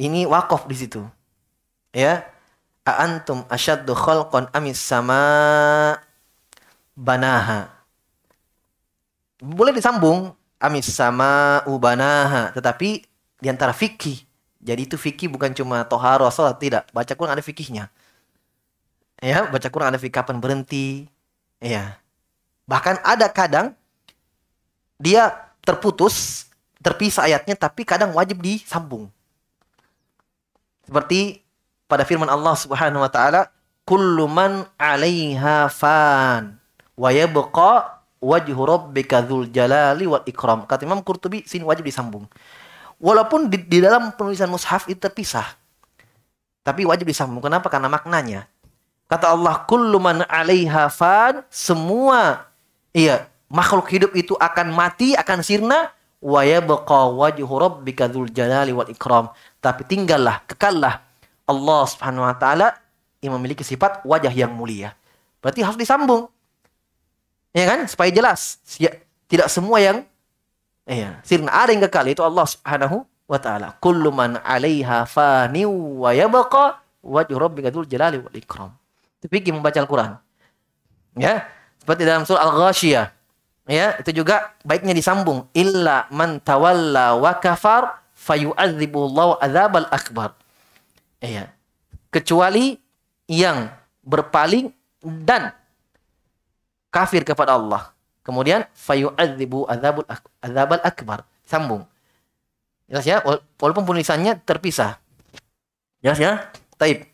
ini wakaf di situ. Ya. A antum asyaddu khalqan amis sama banaha. Boleh disambung amis sama ubanaha, tetapi di antara fikih. Jadi itu fikih bukan cuma toharo salat tidak, baca Quran ada fikihnya ya baca Quran ada kapan berhenti ya bahkan ada kadang dia terputus terpisah ayatnya tapi kadang wajib disambung seperti pada firman Allah Subhanahu wa taala kullu man 'alaiha fan wa yabqa wajhu rabbika dzul jalali wal ikram kata Imam Qurtubi sini wajib disambung walaupun di, di dalam penulisan mushaf itu terpisah tapi wajib disambung kenapa karena maknanya Kata Allah, kullu man 'alaiha fan, semua iya, makhluk hidup itu akan mati, akan sirna wa yabqa wajhu rabbika dzul jalali wal ikram. Tapi tinggallah, kekallah Allah Subhanahu wa taala yang memiliki sifat wajah yang mulia. Berarti harus disambung. Ya kan? Supaya jelas. Tidak semua yang iya, sirna ada yang kekal itu Allah Subhanahu wa taala. Kullu man 'alaiha fani wa yabqa wajhu rabbika dzul jalali wal ikram. Fikih membaca Al-Quran. Ya, seperti dalam surah Al-Ghashiyah. Ya, itu juga baiknya disambung. Illa man tawalla wa kafar fayu'adzibullahu azabal akbar. ya Kecuali yang berpaling dan kafir kepada Allah. Kemudian fayu'adzibu adzabul azabal akbar. Sambung. Jelas ya? Walaupun penulisannya terpisah. Jelas ya? Taib.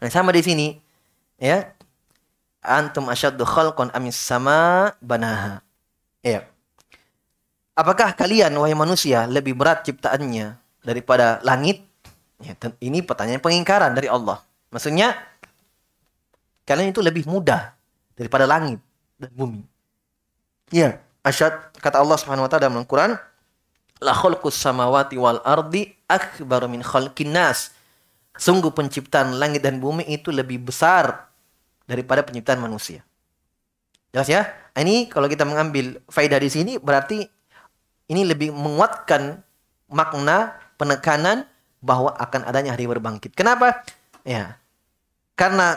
Nah, sama di sini ya. Antum asyaddu khalqan amis sama banaha. Ya. Apakah kalian wahai manusia lebih berat ciptaannya daripada langit? Ya, ini pertanyaan pengingkaran dari Allah. Maksudnya kalian itu lebih mudah daripada langit dan bumi. Ya, asyad kata Allah Subhanahu wa taala dalam Al-Qur'an, la khalqus samawati wal ardi akbaru min khalqin nas. Sungguh penciptaan langit dan bumi itu lebih besar daripada penciptaan manusia. Jelas ya? Nah, ini kalau kita mengambil faedah di sini berarti ini lebih menguatkan makna penekanan bahwa akan adanya hari berbangkit. Kenapa? Ya. Karena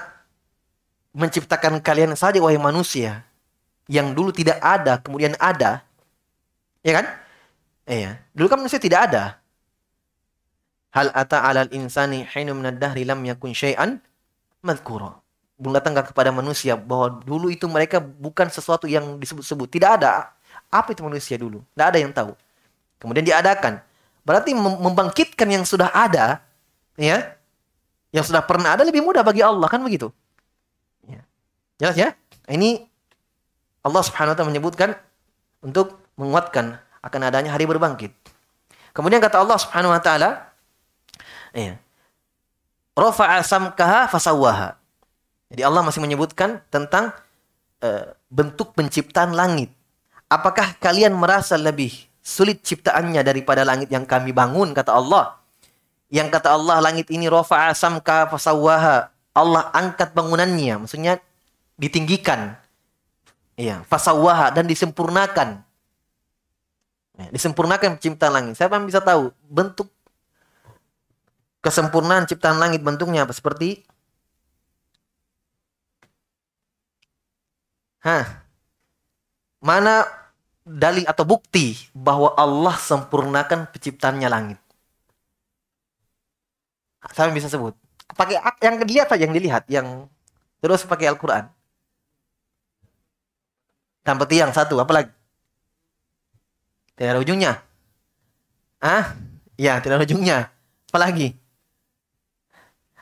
menciptakan kalian saja wahai manusia yang dulu tidak ada kemudian ada. Ya kan? Iya. Dulu kan manusia tidak ada. Hal ata alal insani hinum nadahri lam yakun syai'an madhkura. Belum datangkah kepada manusia bahwa dulu itu mereka bukan sesuatu yang disebut-sebut. Tidak ada. Apa itu manusia dulu? Tidak ada yang tahu. Kemudian diadakan. Berarti membangkitkan yang sudah ada, ya, yang sudah pernah ada lebih mudah bagi Allah kan begitu? Ya. Jelas ya? Ini Allah Subhanahu wa taala menyebutkan untuk menguatkan akan adanya hari berbangkit. Kemudian kata Allah Subhanahu wa taala, Rofa iya. Rafa'a samkaha fasawaha. Jadi Allah masih menyebutkan tentang uh, bentuk penciptaan langit. Apakah kalian merasa lebih sulit ciptaannya daripada langit yang kami bangun kata Allah? Yang kata Allah langit ini rafa'a samkaha fasawaha. Allah angkat bangunannya, maksudnya ditinggikan. Iya, fasawaha dan disempurnakan. Iya, disempurnakan penciptaan langit. Siapa yang bisa tahu bentuk kesempurnaan ciptaan langit bentuknya apa? Seperti Hah. Mana dalil atau bukti bahwa Allah sempurnakan penciptaannya langit? Saya bisa sebut. Pakai yang dilihat saja yang dilihat, yang terus pakai Al-Qur'an. Tanpa tiang satu, apalagi? Tidak ada ujungnya. Ah? Ya, tidak ada ujungnya. Apalagi?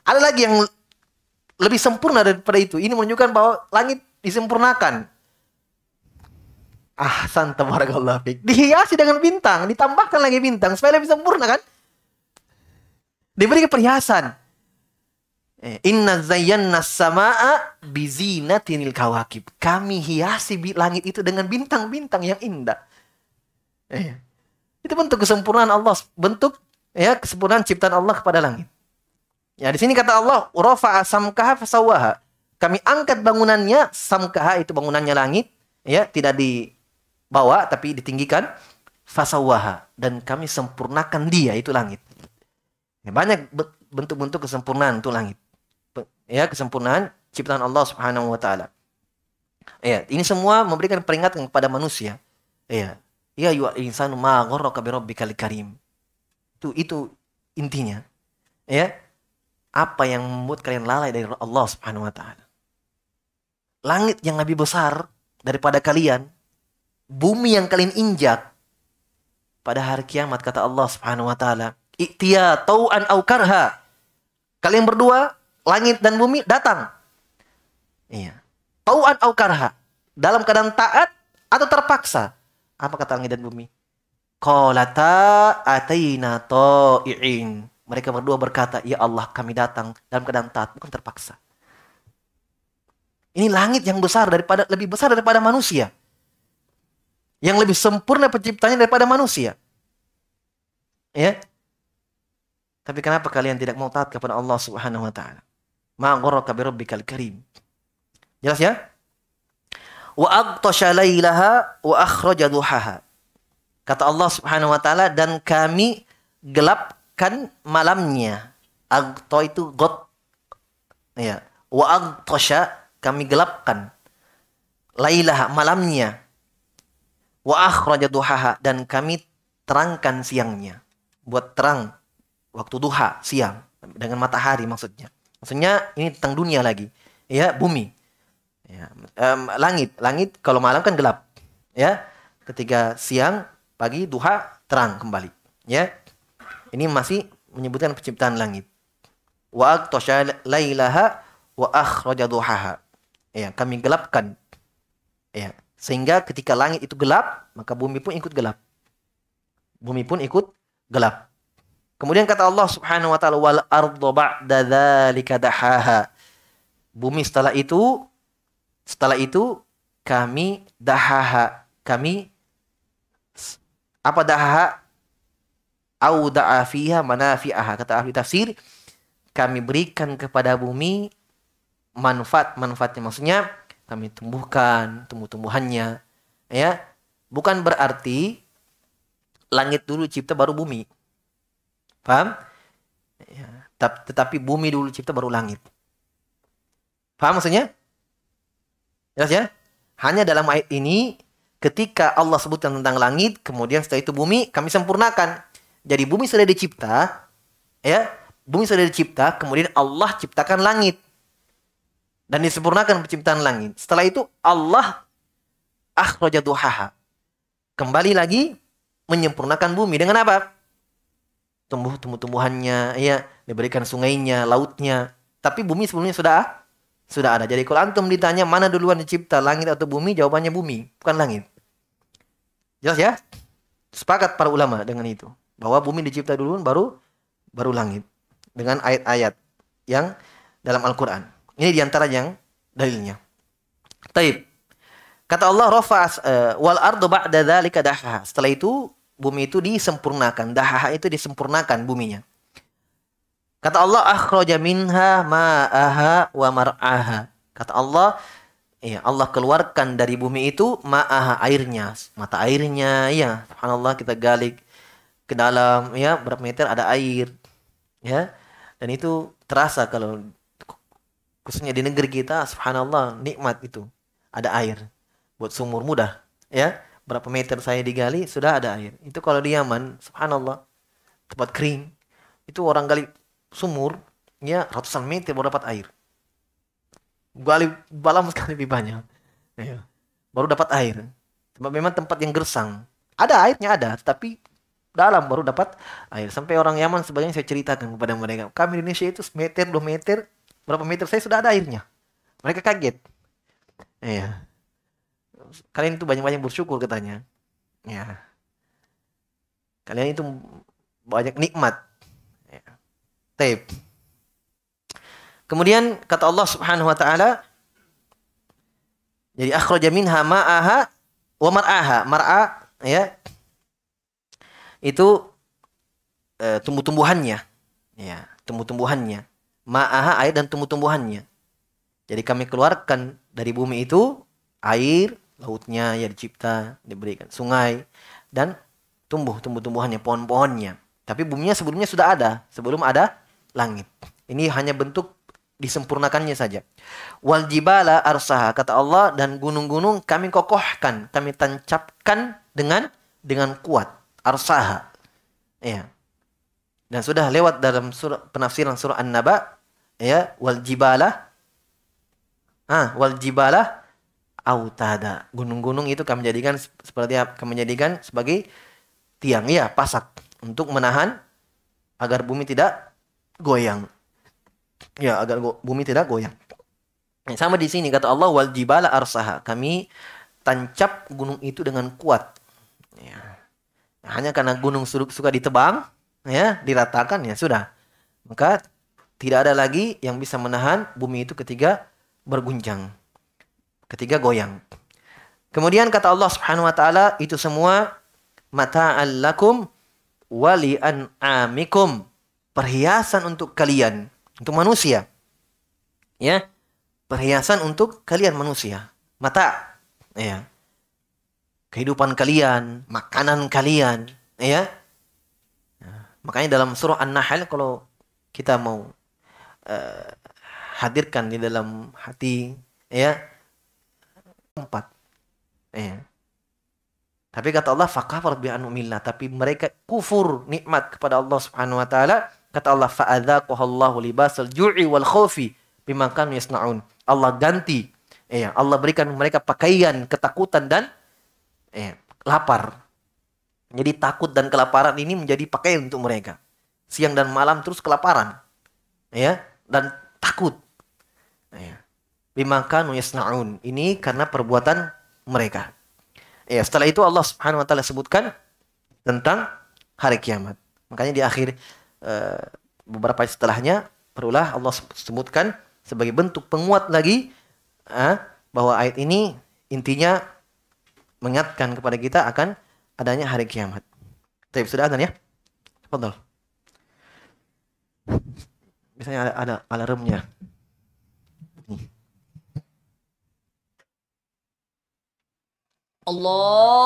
Ada lagi yang lebih sempurna daripada itu. Ini menunjukkan bahwa langit disempurnakan. Ah, santa Allah, Dihiasi dengan bintang, ditambahkan lagi bintang supaya lebih sempurna kan? Diberi perhiasan. Eh, Inna zayyanna sama'a bizinatinil kawakib. Kami hiasi langit itu dengan bintang-bintang yang indah. Eh, itu bentuk kesempurnaan Allah, bentuk ya kesempurnaan ciptaan Allah kepada langit. Ya, di sini kata Allah, "Rafa'a samkaha fasawaha." Kami angkat bangunannya, samkaha itu bangunannya langit, ya, tidak dibawa tapi ditinggikan, fasawaha dan kami sempurnakan dia itu langit. Ya, banyak bentuk-bentuk kesempurnaan itu langit. Ya, kesempurnaan ciptaan Allah Subhanahu wa taala. Ya, ini semua memberikan peringatan kepada manusia. Ya. Ya yu insanu ma gharraka karim. Itu itu intinya. Ya, apa yang membuat kalian lalai dari Allah Subhanahu wa taala. Langit yang lebih besar daripada kalian, bumi yang kalian injak pada hari kiamat kata Allah Subhanahu wa taala, "Iktiya tau'an au karha." Kalian berdua, langit dan bumi datang. Iya. Tau'an au karha. Dalam keadaan taat atau terpaksa. Apa kata langit dan bumi? Qalata ataina ta'i'in. Mereka berdua berkata, Ya Allah kami datang dalam keadaan taat, bukan terpaksa. Ini langit yang besar daripada lebih besar daripada manusia. Yang lebih sempurna penciptanya daripada manusia. Ya. Tapi kenapa kalian tidak mau taat kepada Allah Subhanahu wa taala? Ma gharraka bi rabbikal karim. Jelas ya? Wa aghtasha lailaha wa akhraja duhaha. Kata Allah Subhanahu wa taala dan kami gelap kan malamnya. Agto itu got. Ya. Wa agtosha kami gelapkan. Lailah malamnya. Wa akhraja duhaha dan kami terangkan siangnya. Buat terang waktu duha siang dengan matahari maksudnya. Maksudnya ini tentang dunia lagi. Ya, bumi. Ya, um, langit, langit kalau malam kan gelap. Ya. Ketika siang, pagi, duha terang kembali. Ya. Ini masih menyebutkan penciptaan langit. Wa aktosha lailaha wa akhraja duhaha. Ya, kami gelapkan. Ya, sehingga ketika langit itu gelap, maka bumi pun ikut gelap. Bumi pun ikut gelap. Kemudian kata Allah Subhanahu wa taala wal ardu ba'da dzalika dahaha. Bumi setelah itu setelah itu kami dahaha, kami apa dahaha? au da'afiha manafi'aha. Kata ahli tafsir, kami berikan kepada bumi manfaat manfaatnya maksudnya kami tumbuhkan tumbuh-tumbuhannya ya bukan berarti langit dulu cipta baru bumi paham ya, tetapi bumi dulu cipta baru langit paham maksudnya jelas ya hanya dalam ayat ini ketika Allah sebutkan tentang langit kemudian setelah itu bumi kami sempurnakan jadi bumi sudah dicipta, ya, bumi sudah dicipta, kemudian Allah ciptakan langit. Dan disempurnakan penciptaan langit. Setelah itu Allah akhraja duhaha. Kembali lagi menyempurnakan bumi dengan apa? Tumbuh tumbuh-tumbuhannya, ya, diberikan sungainya, lautnya. Tapi bumi sebelumnya sudah sudah ada. Jadi kalau antum ditanya mana duluan dicipta, langit atau bumi, jawabannya bumi, bukan langit. Jelas ya? Sepakat para ulama dengan itu bahwa bumi dicipta dulu baru baru langit dengan ayat-ayat yang dalam Al-Qur'an. Ini diantara yang dalilnya. Taib. Kata Allah rafa uh, wal ardu ba'da dzalika dahaha. Setelah itu bumi itu disempurnakan. Dahaha itu disempurnakan buminya. Kata Allah akhraja minha ma'aha wa mar'aha. Kata Allah Iya, Allah keluarkan dari bumi itu ma'aha airnya, mata airnya, ya. Subhanallah kita galik ke dalam ya berapa meter ada air ya dan itu terasa kalau khususnya di negeri kita subhanallah nikmat itu ada air buat sumur mudah ya berapa meter saya digali sudah ada air itu kalau di Yaman subhanallah tempat kering itu orang gali sumur ya ratusan meter baru dapat air gali balam <laughs> sekali pipanya ya. baru dapat air tempat memang tempat yang gersang ada airnya ada tapi dalam baru dapat air sampai orang Yaman sebagainya saya ceritakan kepada mereka kami di Indonesia itu meter dua meter berapa meter saya sudah ada airnya mereka kaget iya kalian itu banyak-banyak bersyukur katanya ya kalian itu banyak nikmat ya. Tape. kemudian kata Allah subhanahu wa taala jadi akhraja minha ma'aha wa mar'aha mar'a ya itu e, tumbuh-tumbuhannya ya tumbuh-tumbuhannya ma'aha air dan tumbuh-tumbuhannya jadi kami keluarkan dari bumi itu air lautnya ya dicipta diberikan sungai dan tumbuh tumbuh-tumbuhannya pohon-pohonnya tapi buminya sebelumnya sudah ada sebelum ada langit ini hanya bentuk disempurnakannya saja wal jibala arsaha kata Allah dan gunung-gunung kami kokohkan kami tancapkan dengan dengan kuat arsaha. Ya. Dan sudah lewat dalam surah, penafsiran surah An-Naba ya wal jibala ah wal jibala autada. Gunung-gunung itu kami jadikan seperti kami jadikan sebagai tiang ya pasak untuk menahan agar bumi tidak goyang. Ya agar go, bumi tidak goyang. Sama di sini kata Allah wal jibala arsaha. Kami tancap gunung itu dengan kuat hanya karena gunung suka ditebang ya diratakan ya sudah maka tidak ada lagi yang bisa menahan bumi itu ketika berguncang ketika goyang kemudian kata Allah Subhanahu wa taala itu semua mata'al lakum wali an amikum perhiasan untuk kalian untuk manusia ya perhiasan untuk kalian manusia mata ya kehidupan kalian, makanan kalian, ya. Makanya dalam surah An-Nahl kalau kita mau uh, hadirkan di dalam hati, ya empat, ya. Tapi kata Allah fakafar bi anumillah. Tapi mereka kufur nikmat kepada Allah Subhanahu Wa Taala. Kata Allah faadzaqahallahu libasal ju'i wal khawfi bimakan yasnaun. Allah ganti, ya Allah berikan mereka pakaian ketakutan dan eh lapar. Jadi takut dan kelaparan ini menjadi pakaian untuk mereka. Siang dan malam terus kelaparan. Ya, dan takut. Ya. Bimakanu yasnaun. Ini karena perbuatan mereka. Ya, setelah itu Allah Subhanahu wa taala sebutkan tentang hari kiamat. Makanya di akhir eh, beberapa setelahnya perulah Allah sebutkan sebagai bentuk penguat lagi ah, bahwa ayat ini intinya mengingatkan kepada kita akan adanya hari kiamat. Tapi sudah ada ya? Contoh, misalnya ada, ada alarmnya. Allah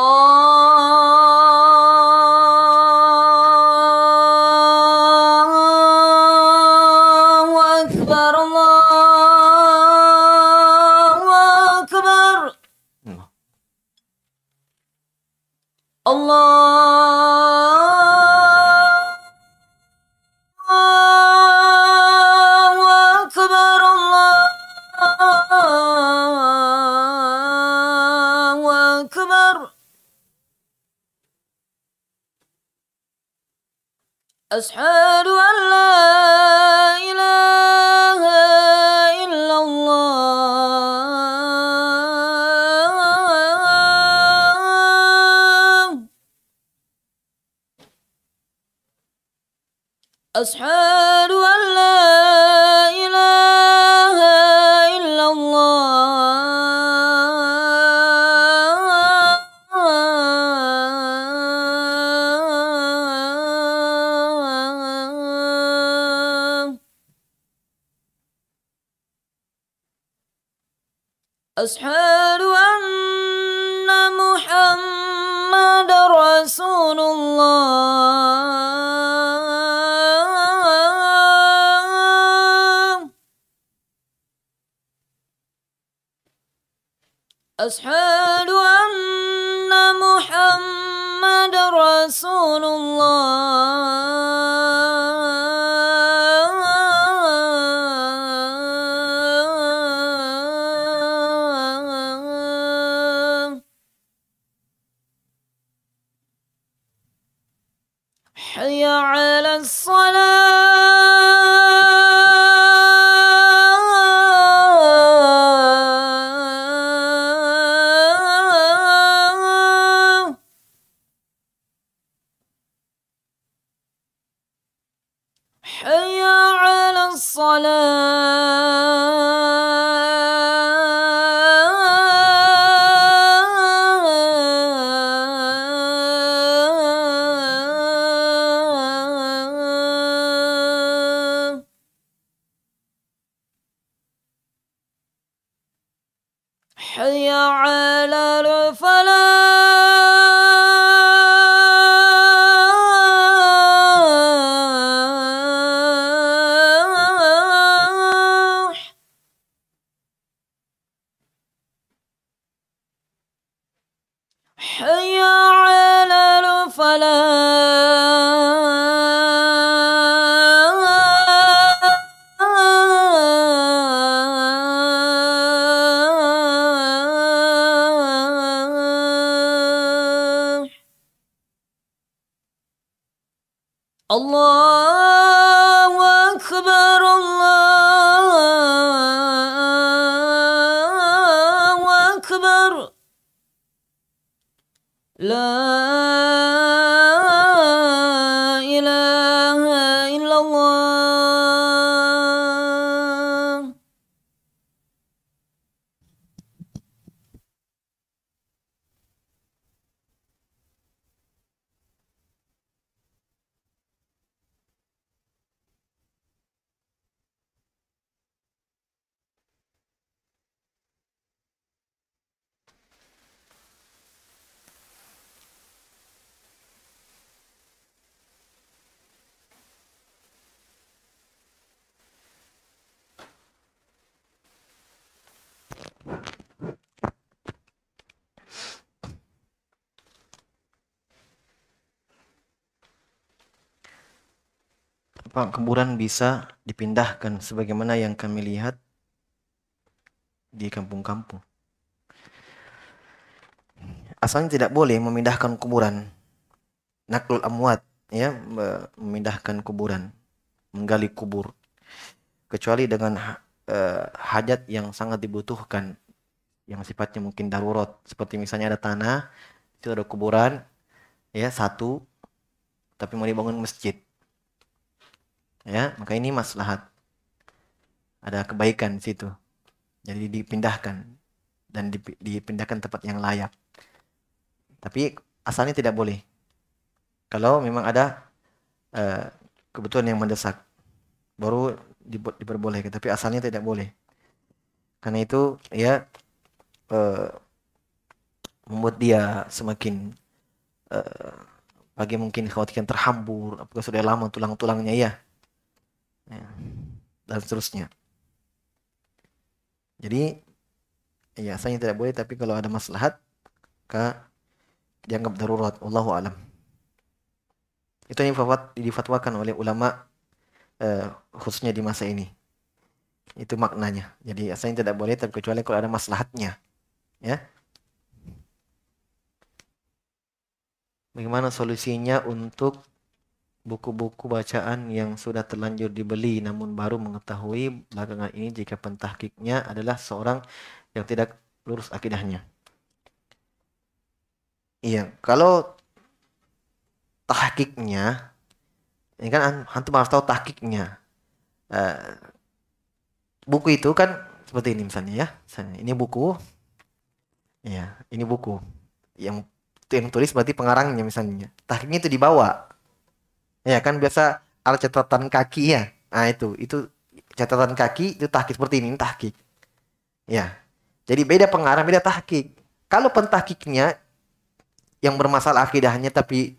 حي على الصلاه kuburan bisa dipindahkan sebagaimana yang kami lihat di kampung-kampung. Asalnya tidak boleh memindahkan kuburan. Naklul amwat ya memindahkan kuburan, menggali kubur. Kecuali dengan uh, hajat yang sangat dibutuhkan yang sifatnya mungkin darurat seperti misalnya ada tanah, itu ada kuburan ya satu tapi mau dibangun masjid ya maka ini maslahat ada kebaikan di situ jadi dipindahkan dan dipindahkan tempat yang layak tapi asalnya tidak boleh kalau memang ada kebetulan eh, kebutuhan yang mendesak baru dibuat diperbolehkan tapi asalnya tidak boleh karena itu ya eh, membuat dia semakin uh, bagi mungkin khawatirkan terhambur apakah sudah lama tulang-tulangnya ya ya, dan seterusnya jadi ya saya tidak boleh tapi kalau ada maslahat ke dianggap darurat Allahu alam itu yang difatwakan oleh ulama eh, khususnya di masa ini itu maknanya jadi saya tidak boleh tapi kecuali kalau ada maslahatnya ya bagaimana solusinya untuk buku-buku bacaan yang sudah terlanjur dibeli namun baru mengetahui belakangan ini jika pentahkiknya adalah seorang yang tidak lurus akidahnya. Iya, kalau tahkiknya ini kan hantu harus tahu tahkiknya. Uh, buku itu kan seperti ini misalnya ya. Misalnya ini buku. Ya, ini buku. Yang yang tulis berarti pengarangnya misalnya. Tahkiknya itu dibawa ya kan biasa ada catatan kaki ya nah itu itu catatan kaki itu tahkik seperti ini, ini tahkik ya jadi beda pengarang beda tahkik kalau pentahkiknya yang bermasalah akidahnya tapi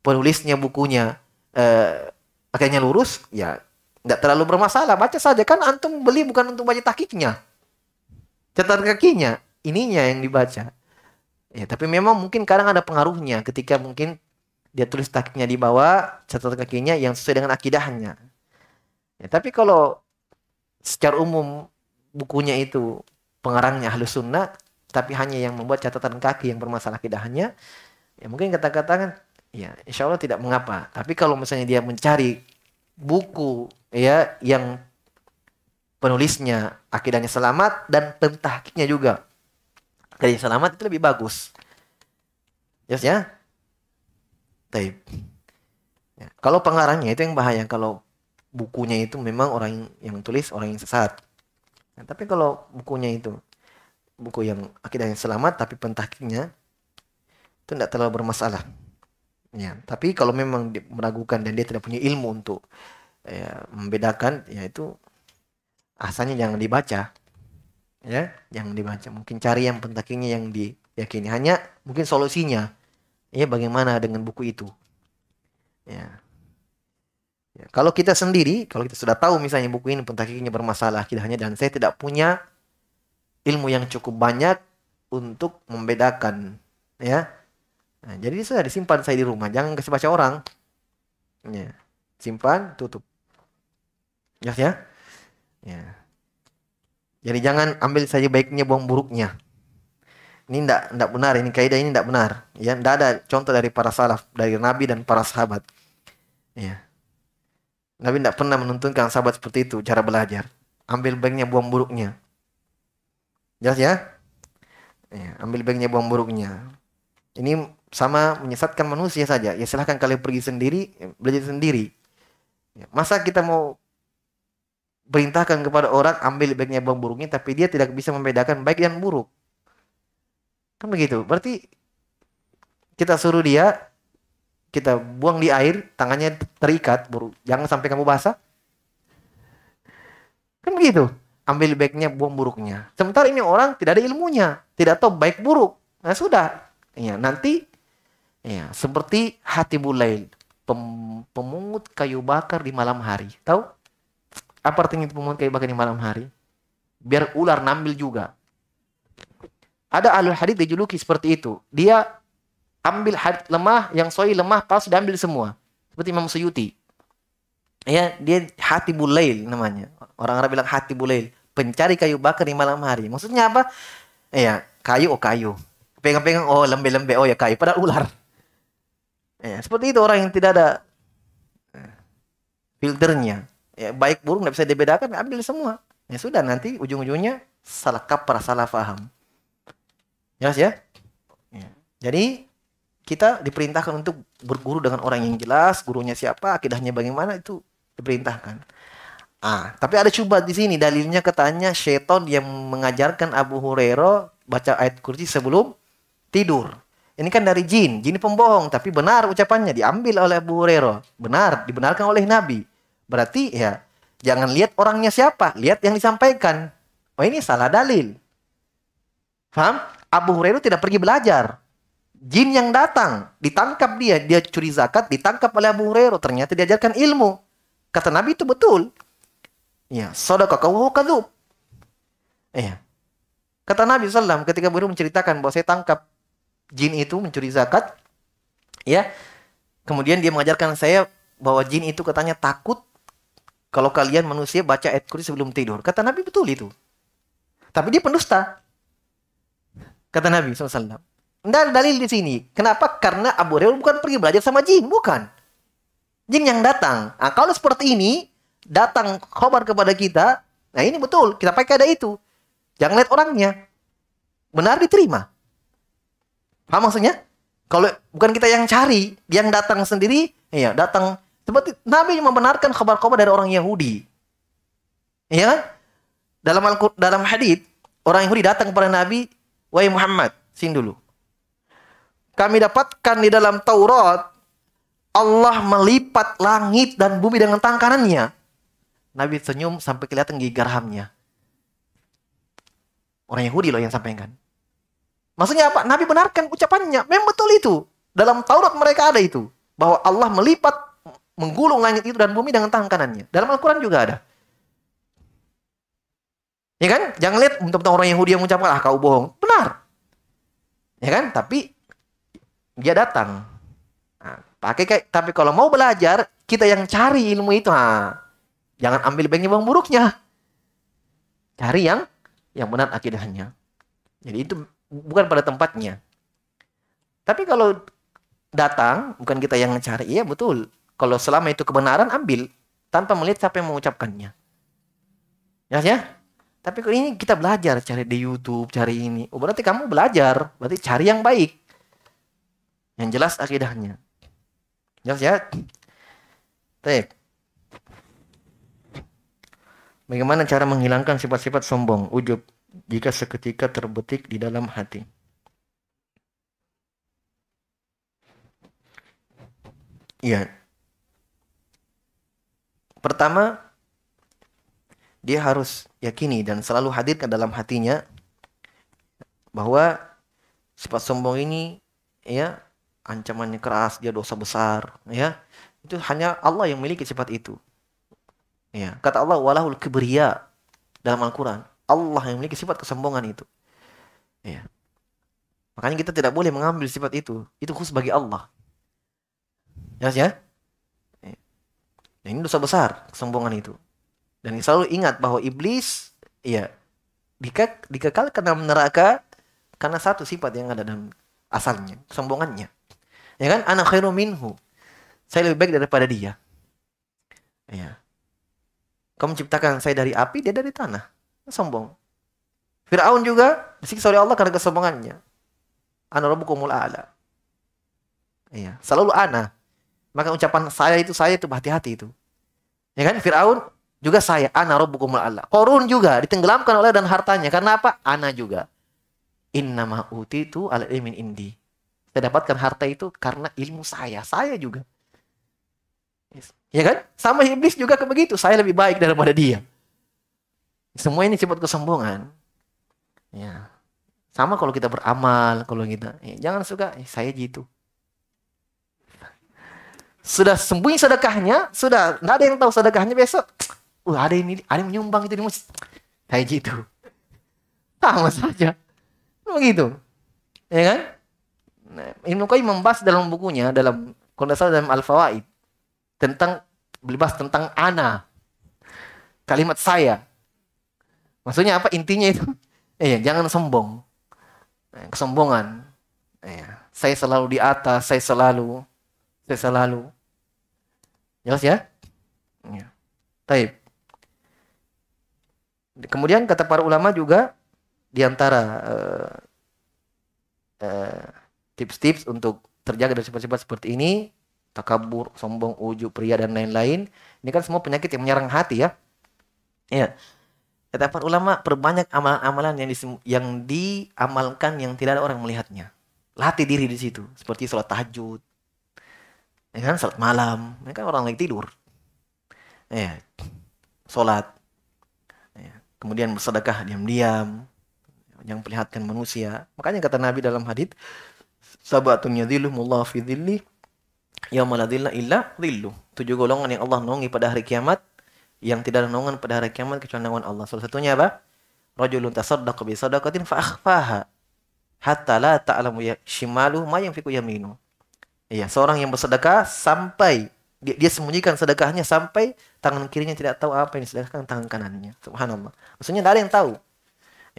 penulisnya bukunya eh, akhirnya lurus ya tidak terlalu bermasalah baca saja kan antum beli bukan untuk baca tahkiknya catatan kakinya ininya yang dibaca ya tapi memang mungkin kadang ada pengaruhnya ketika mungkin dia tulis kakinya di bawah, catatan kakinya yang sesuai dengan akidahnya. Ya, tapi kalau secara umum bukunya itu pengarangnya ahlu sunnah, tapi hanya yang membuat catatan kaki yang bermasalah akidahnya, ya mungkin kata kata kan ya insya Allah tidak mengapa. Tapi kalau misalnya dia mencari buku ya yang penulisnya akidahnya selamat dan pentahkiknya juga akidahnya selamat itu lebih bagus. Yes, ya Taib. Ya. Kalau pengarangnya itu yang bahaya. Kalau bukunya itu memang orang yang tulis orang yang sesat. Nah, tapi kalau bukunya itu buku yang akidah yang selamat tapi pentakinya itu tidak terlalu bermasalah. Ya, tapi kalau memang meragukan dan dia tidak punya ilmu untuk ya, membedakan, yaitu asalnya jangan dibaca, ya, jangan dibaca. Mungkin cari yang pentakinya yang diyakini. Hanya mungkin solusinya ya bagaimana dengan buku itu. Ya. ya. Kalau kita sendiri, kalau kita sudah tahu misalnya buku ini pentakiknya bermasalah kita hanya dan saya tidak punya ilmu yang cukup banyak untuk membedakan, ya. Nah, jadi sudah disimpan saya di rumah, jangan kasih baca orang. Ya. Simpan, tutup. ya ya? Ya. Jadi jangan ambil saja baiknya buang buruknya ini tidak, tidak benar ini kaidah ini tidak benar ya tidak ada contoh dari para salaf dari nabi dan para sahabat ya nabi tidak pernah menuntunkan sahabat seperti itu cara belajar ambil baiknya buang buruknya jelas ya, ya ambil baiknya buang buruknya ini sama menyesatkan manusia saja ya silahkan kalian pergi sendiri belajar sendiri ya, masa kita mau perintahkan kepada orang ambil baiknya buang buruknya tapi dia tidak bisa membedakan baik dan buruk Kan begitu. Berarti kita suruh dia kita buang di air, tangannya terikat, baru jangan sampai kamu basah. Kan begitu. Ambil baiknya, buang buruknya. Sementara ini orang tidak ada ilmunya, tidak tahu baik buruk. Nah, sudah. Ya, nanti ya, seperti hati bulail, pem, pemungut kayu bakar di malam hari. Tahu? Apa artinya pemungut kayu bakar di malam hari? Biar ular nambil juga. Ada ahli hadis dijuluki seperti itu. Dia ambil hadis lemah, yang soi lemah palsu diambil semua. Seperti Imam Suyuti. Ya, dia hati bulail namanya. Orang Arab bilang hati bulail, pencari kayu bakar di malam hari. Maksudnya apa? Ya, kayu oh kayu. Pegang-pegang oh lembe-lembe oh ya kayu pada ular. Ya, seperti itu orang yang tidak ada ya, filternya. Ya, baik burung nggak bisa dibedakan, ambil semua. Ya sudah nanti ujung-ujungnya salah kaprah, salah faham. Jelas ya? ya. Jadi kita diperintahkan untuk berguru dengan orang yang jelas, gurunya siapa, akidahnya bagaimana itu diperintahkan. Ah, tapi ada cuba di sini dalilnya katanya setan yang mengajarkan Abu Hurairah baca ayat kursi sebelum tidur. Ini kan dari jin, jin pembohong tapi benar ucapannya diambil oleh Abu Hurairah. Benar, dibenarkan oleh Nabi. Berarti ya jangan lihat orangnya siapa, lihat yang disampaikan. Oh ini salah dalil. Paham? Abu Hurairah tidak pergi belajar. Jin yang datang, ditangkap dia, dia curi zakat, ditangkap oleh Abu Hurairah. Ternyata diajarkan ilmu. Kata Nabi itu betul. Ya, sodaka kau kadub. Ya. Kata Nabi SAW ketika baru menceritakan bahwa saya tangkap jin itu mencuri zakat. Ya, kemudian dia mengajarkan saya bahwa jin itu katanya takut kalau kalian manusia baca ayat kursi sebelum tidur. Kata Nabi betul itu. Tapi dia pendusta kata Nabi SAW. Tidak ada dalil di sini. Kenapa? Karena Abu Hurairah bukan pergi belajar sama jin, bukan. Jin yang datang. Nah, kalau seperti ini, datang khobar kepada kita, nah ini betul, kita pakai ada itu. Jangan lihat orangnya. Benar diterima. Paham maksudnya? Kalau bukan kita yang cari, yang datang sendiri, ya datang seperti Nabi membenarkan kabar-kabar dari orang Yahudi. Ya Dalam dalam hadis, orang Yahudi datang kepada Nabi, Wahai Muhammad, sing dulu. Kami dapatkan di dalam Taurat Allah melipat langit dan bumi dengan tangan kanannya. Nabi senyum sampai kelihatan gigi garahamnya. Orang Yahudi loh yang sampaikan. Maksudnya apa? Nabi benarkan ucapannya. Memang betul itu. Dalam Taurat mereka ada itu. Bahwa Allah melipat, menggulung langit itu dan bumi dengan tangan kanannya. Dalam Al-Quran juga ada. Ya kan? Jangan lihat untuk orang Yahudi yang mengucapkan ah kau bohong. Benar. Ya kan? Tapi dia datang. Nah, pakai kayak tapi kalau mau belajar kita yang cari ilmu itu ha. Jangan ambil baiknya bang buruknya. Cari yang yang benar akidahnya. Jadi itu bukan pada tempatnya. Tapi kalau datang bukan kita yang cari, iya betul. Kalau selama itu kebenaran ambil tanpa melihat siapa yang mengucapkannya. Ya, ya? Tapi kalau ini kita belajar cari di YouTube, cari ini. Oh, berarti kamu belajar, berarti cari yang baik. Yang jelas akidahnya. Jelas ya? Baik. Bagaimana cara menghilangkan sifat-sifat sombong, ujub jika seketika terbetik di dalam hati? Iya. Pertama, dia harus yakini dan selalu hadirkan dalam hatinya bahwa sifat sombong ini ya ancamannya keras, dia dosa besar, ya. Itu hanya Allah yang memiliki sifat itu. Ya, kata Allah walahul kibriya dalam Al-Qur'an. Allah yang memiliki sifat kesombongan itu. Ya. Makanya kita tidak boleh mengambil sifat itu. Itu khusus bagi Allah. Jelas ya? ya? ya. Nah, ini dosa besar kesombongan itu. Dan selalu ingat bahwa iblis ya dike, dikekalkan dalam neraka karena satu sifat yang ada dalam asalnya, sombongannya. Ya kan? Ana khairu minhu. Saya lebih baik daripada dia. Ya. kamu menciptakan saya dari api, dia dari tanah. Sombong. Firaun juga disiksa oleh Allah karena kesombongannya. Ana rabbukumul a'la. ya selalu ana. Maka ucapan saya itu saya itu hati-hati itu. Ya kan? Firaun juga saya, ana rabbukumul ala Korun juga ditenggelamkan oleh dan hartanya. Karena apa? Ana juga. Innama utitu ala ilmin indi. Saya dapatkan harta itu karena ilmu saya. Saya juga. Yes. Ya kan? Sama iblis juga ke begitu. Saya lebih baik daripada dia. Semua ini sifat kesombongan. Ya. Sama kalau kita beramal, kalau kita ya, jangan suka ya, saya gitu. Sudah sembunyi sedekahnya, sudah tidak ada yang tahu sedekahnya besok. Wah, uh, ada ini, ada yang menyumbang itu di masjid. Kayak gitu. Sama saja. Begitu. Ya kan? Nah, Ibnu Qayyim membahas dalam bukunya dalam kondasal dalam Al-Fawaid tentang belibas tentang ana. Kalimat saya. Maksudnya apa intinya itu? eh, <laughs> jangan sombong. Nah, kesombongan. eh, saya selalu di atas, saya selalu saya selalu. Jelas ya? Iya. Taib. Kemudian kata para ulama juga diantara uh, eh, uh, eh, tips-tips untuk terjaga dari sifat-sifat seperti ini, takabur, sombong, ujuk pria dan lain-lain. Ini kan semua penyakit yang menyerang hati ya. Ya. Kata para ulama, perbanyak amalan-amalan yang, disem- yang diamalkan yang tidak ada orang melihatnya. Latih diri di situ, seperti sholat tahajud, ya kan sholat malam, ini ya kan orang lagi tidur. Ya, sholat kemudian bersedekah diam-diam yang perlihatkan manusia. Makanya kata Nabi dalam hadis, sabatun yadhilluhumullahu fi dhilli yauma la dhilla illa Tujuh golongan yang Allah nongi pada hari kiamat yang tidak ada naungan pada hari kiamat kecuali naungan Allah. Salah satunya apa? Rajulun tasaddaqa bi sadaqatin fa akhfaha hatta la ta'lamu ya shimalu ma yanfiqu yaminu. Iya, seorang yang bersedekah sampai dia, dia sembunyikan sedekahnya sampai tangan kirinya tidak tahu apa yang disedekahkan tangan kanannya. Subhanallah. Maksudnya tidak ada yang tahu.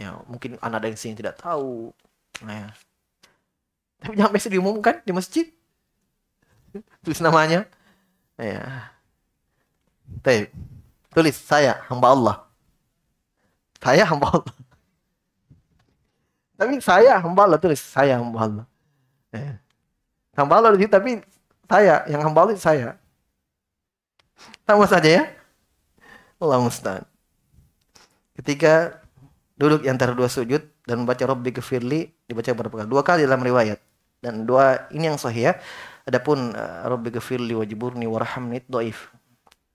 Ya, mungkin anak ada yang sini tidak tahu. Nah, ya. Tapi biasa diumumkan di masjid. Tulis namanya. Nah, ya. Tapi, tulis saya hamba Allah. Saya hamba Allah. Tapi saya hamba Allah tulis saya hamba Allah. Nah, ya. Hamba Allah di tapi saya yang hamba Allah saya sama saja ya. Allah ustaz. Ketika duduk antara dua sujud dan membaca Rabbi Gefirli dibaca berapa kali? Dua kali dalam riwayat. Dan dua ini yang sahih ya. Adapun eh, Rabbi Gefirli wajiburni warahamni doif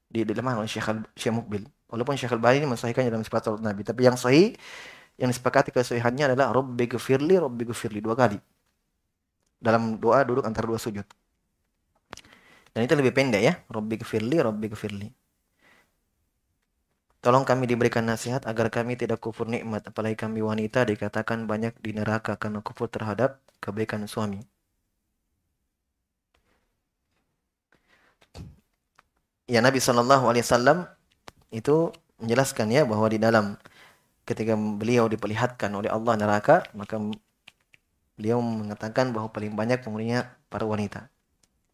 Di dalam hal Syekh Syekh Mubil. Walaupun Syekh Al-Bani ini mensahihkan dalam sifat salat Nabi, tapi yang sahih yang disepakati kesahihannya adalah Rabbi Gefirli Rabbi Gefirli dua kali. Dalam doa duduk antara dua sujud. Dan itu lebih pendek ya. Robbi kefirli, Robbi kefirli. Tolong kami diberikan nasihat agar kami tidak kufur nikmat, apalagi kami wanita dikatakan banyak di neraka karena kufur terhadap kebaikan suami. Ya Nabi Shallallahu Alaihi Wasallam itu menjelaskan ya bahwa di dalam ketika beliau diperlihatkan oleh Allah neraka maka beliau mengatakan bahwa paling banyak penghuninya para wanita.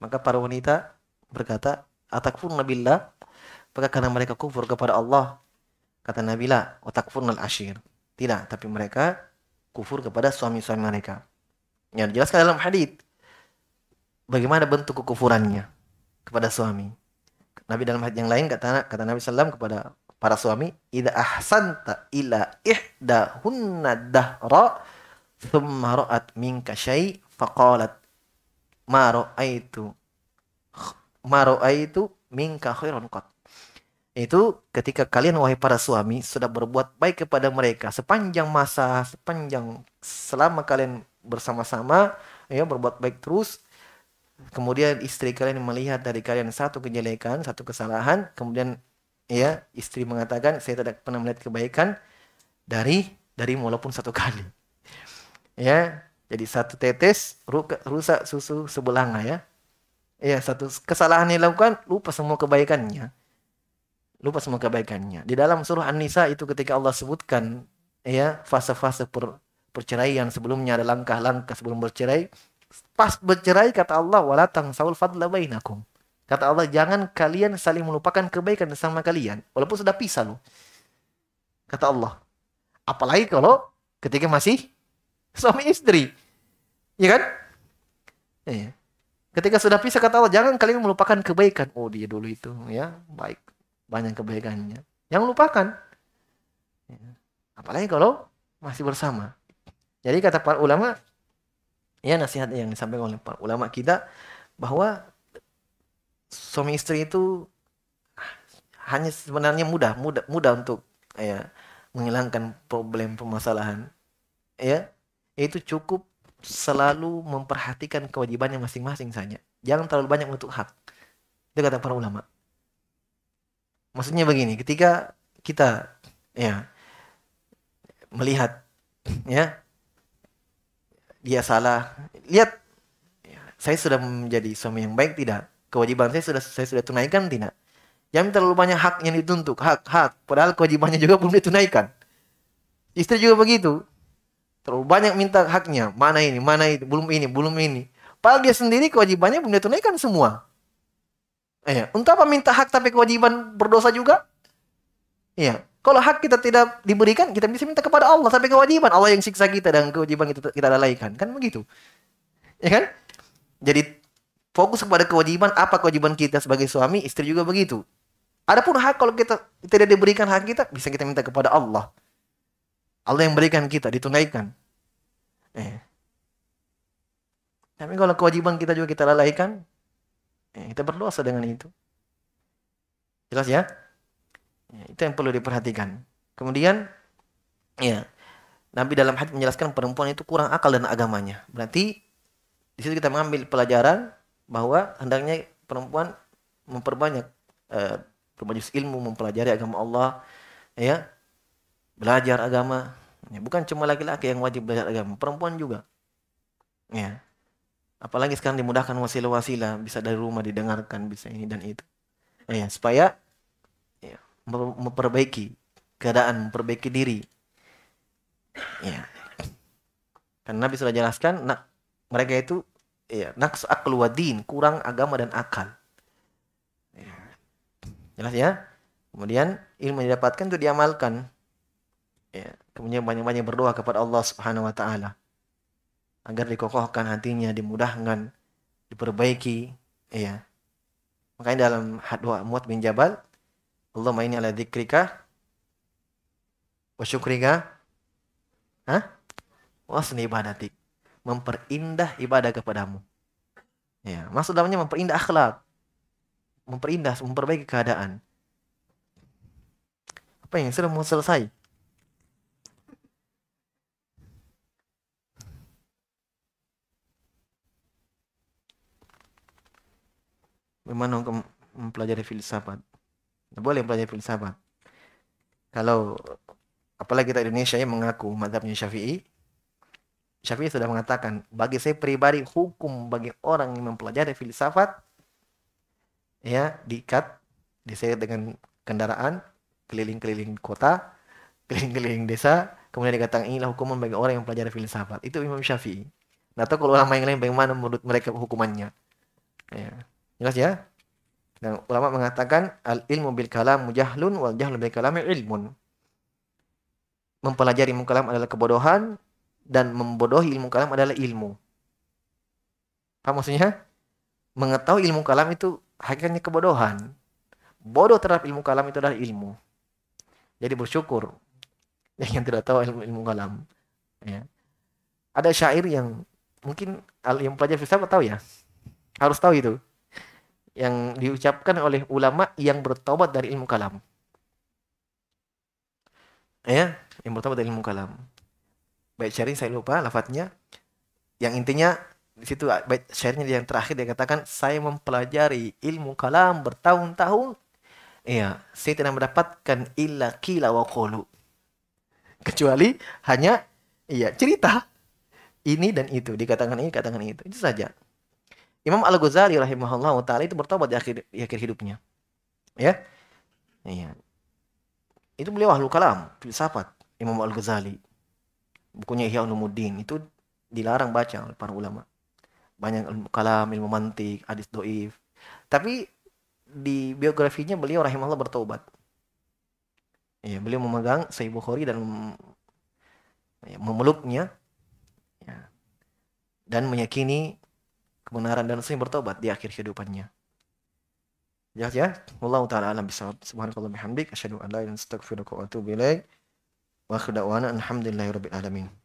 Maka para wanita berkata, Atakfur nabilah, maka karena mereka kufur kepada Allah. Kata Nabi "Atakfur Nal ashir Tidak, tapi mereka kufur kepada suami-suami mereka. Yang dijelaskan dalam hadith, bagaimana bentuk kekufurannya kepada suami. Nabi dalam hadis yang lain kata kata Nabi sallam kepada para suami, "Idza ahsanta ila ihdahunna dahra thumma ra'at minka syai' faqalat ma itu ma itu mingka khairon qat itu ketika kalian wahai para suami sudah berbuat baik kepada mereka sepanjang masa sepanjang selama kalian bersama-sama ya berbuat baik terus kemudian istri kalian melihat dari kalian satu kejelekan satu kesalahan kemudian ya istri mengatakan saya tidak pernah melihat kebaikan dari dari walaupun satu kali ya jadi satu tetes rusak susu sebelanga ya. Iya, satu kesalahan yang dilakukan lupa semua kebaikannya. Lupa semua kebaikannya. Di dalam surah An-Nisa itu ketika Allah sebutkan ya fase-fase per, perceraian sebelumnya ada langkah-langkah sebelum bercerai. Pas bercerai kata Allah walatang tangsaul fadla bainakum. Kata Allah, jangan kalian saling melupakan kebaikan sama kalian. Walaupun sudah pisah loh. Kata Allah. Apalagi kalau ketika masih suami istri. Iya kan? Iya. Ketika sudah pisah kata Allah, jangan kalian melupakan kebaikan. Oh dia dulu itu ya baik banyak kebaikannya. Yang lupakan. Iya. Apalagi kalau masih bersama. Jadi kata para ulama, ya nasihat yang disampaikan oleh para ulama kita bahwa suami istri itu hanya sebenarnya mudah, mudah, mudah untuk ya menghilangkan problem permasalahan. Ya, itu cukup selalu memperhatikan kewajibannya masing-masing saja. Jangan terlalu banyak untuk hak. Dia kata para ulama. Maksudnya begini, ketika kita ya melihat ya dia salah, lihat ya, saya sudah menjadi suami yang baik tidak? Kewajiban saya sudah saya sudah tunaikan tidak? Jangan terlalu banyak hak yang dituntut, hak, hak. Padahal kewajibannya juga belum ditunaikan. Istri juga begitu. Terlalu banyak minta haknya. Mana ini, mana itu, belum ini, belum ini. Padahal dia sendiri kewajibannya belum dia tunaikan semua. Eh, ya Untuk apa minta hak tapi kewajiban berdosa juga? Iya. Kalau hak kita tidak diberikan, kita bisa minta kepada Allah tapi kewajiban Allah yang siksa kita dan kewajiban kita kita lalaikan. Kan begitu. Ya kan? Jadi fokus kepada kewajiban apa kewajiban kita sebagai suami, istri juga begitu. Adapun hak kalau kita tidak diberikan hak kita, bisa kita minta kepada Allah. Allah yang berikan kita, ditunaikan. Eh. Tapi kalau kewajiban kita juga kita lalaikan, eh, kita berdosa dengan itu. Jelas ya? ya? Itu yang perlu diperhatikan. Kemudian, ya, Nabi dalam hadis menjelaskan perempuan itu kurang akal dan agamanya. Berarti di situ kita mengambil pelajaran bahwa hendaknya perempuan memperbanyak eh, ilmu, mempelajari agama Allah, ya, belajar agama. Ya, bukan cuma laki-laki yang wajib belajar agama, perempuan juga. Ya. Apalagi sekarang dimudahkan wasilah-wasilah, bisa dari rumah didengarkan, bisa ini dan itu. Eh, ya, supaya ya, memperbaiki keadaan, memperbaiki diri. Ya. Karena Nabi sudah jelaskan, nak mereka itu ya, naks akal wadin, kurang agama dan akal. Ya. Jelas ya? Kemudian ilmu didapatkan itu diamalkan ya, kemudian banyak-banyak berdoa kepada Allah Subhanahu wa taala agar dikokohkan hatinya, dimudahkan, diperbaiki, ya. Makanya dalam doa Muat bin Jabal, Allah ini ala dzikrika wa syukrika ha? Wasni ibadatik. Memperindah ibadah kepadamu. Ya, maksud dalamnya memperindah akhlak. Memperindah, memperbaiki keadaan. Apa yang sudah mau selesai? Bagaimana untuk mempelajari filsafat. Nah, boleh mempelajari filsafat. Kalau apalagi kita Indonesia yang mengaku madhabnya Syafi'i, Syafi'i sudah mengatakan, bagi saya pribadi hukum bagi orang yang mempelajari filsafat ya diikat diseret dengan kendaraan keliling-keliling kota, keliling-keliling desa, kemudian dikatakan inilah hukuman bagi orang yang mempelajari filsafat. Itu Imam Syafi'i. Nah, atau kalau ulama yang lain bagaimana menurut mereka hukumannya? Ya. Jelas ya? Dan ulama mengatakan al ilmu bil kalam mujahlun wal jahlu bil kalam ilmun. Mempelajari ilmu kalam adalah kebodohan dan membodohi ilmu kalam adalah ilmu. Apa maksudnya? Mengetahui ilmu kalam itu hakikatnya kebodohan. Bodoh terhadap ilmu kalam itu adalah ilmu. Jadi bersyukur <laughs> yang tidak tahu ilmu, ilmu kalam. Ya. Ada syair yang mungkin yang pelajar filsafat tahu ya. Harus tahu itu yang diucapkan oleh ulama yang bertobat dari ilmu kalam. Ya, yang bertobat dari ilmu kalam. Baik sharing saya lupa lafadznya. Yang intinya di situ baik sharingnya yang terakhir dia katakan saya mempelajari ilmu kalam bertahun-tahun. ya, saya tidak mendapatkan illa kila wa qulu. Kecuali hanya iya cerita ini dan itu dikatakan ini dikatakan itu itu saja Imam Al Ghazali rahimahullah taala itu bertobat di akhir di akhir hidupnya. Ya. Iya. Itu beliau ahlu kalam, filsafat Imam Al Ghazali. Bukunya Ihya Ulumuddin itu dilarang baca oleh para ulama. Banyak ilmu kalam, ilmu mantik, hadis doif. Tapi di biografinya beliau rahimahullah bertobat. Ya, beliau memegang Sahih Bukhari dan ya, memeluknya ya, dan meyakini kebenaran dan sering bertobat di akhir kehidupannya. Ya ya? Wallahu taala alam bisawab. Subhanakallahumma hamdik asyhadu an la ilaha illa anta astaghfiruka wa atubu ilaik. Wa akhiru da'wana alhamdulillahi rabbil alamin.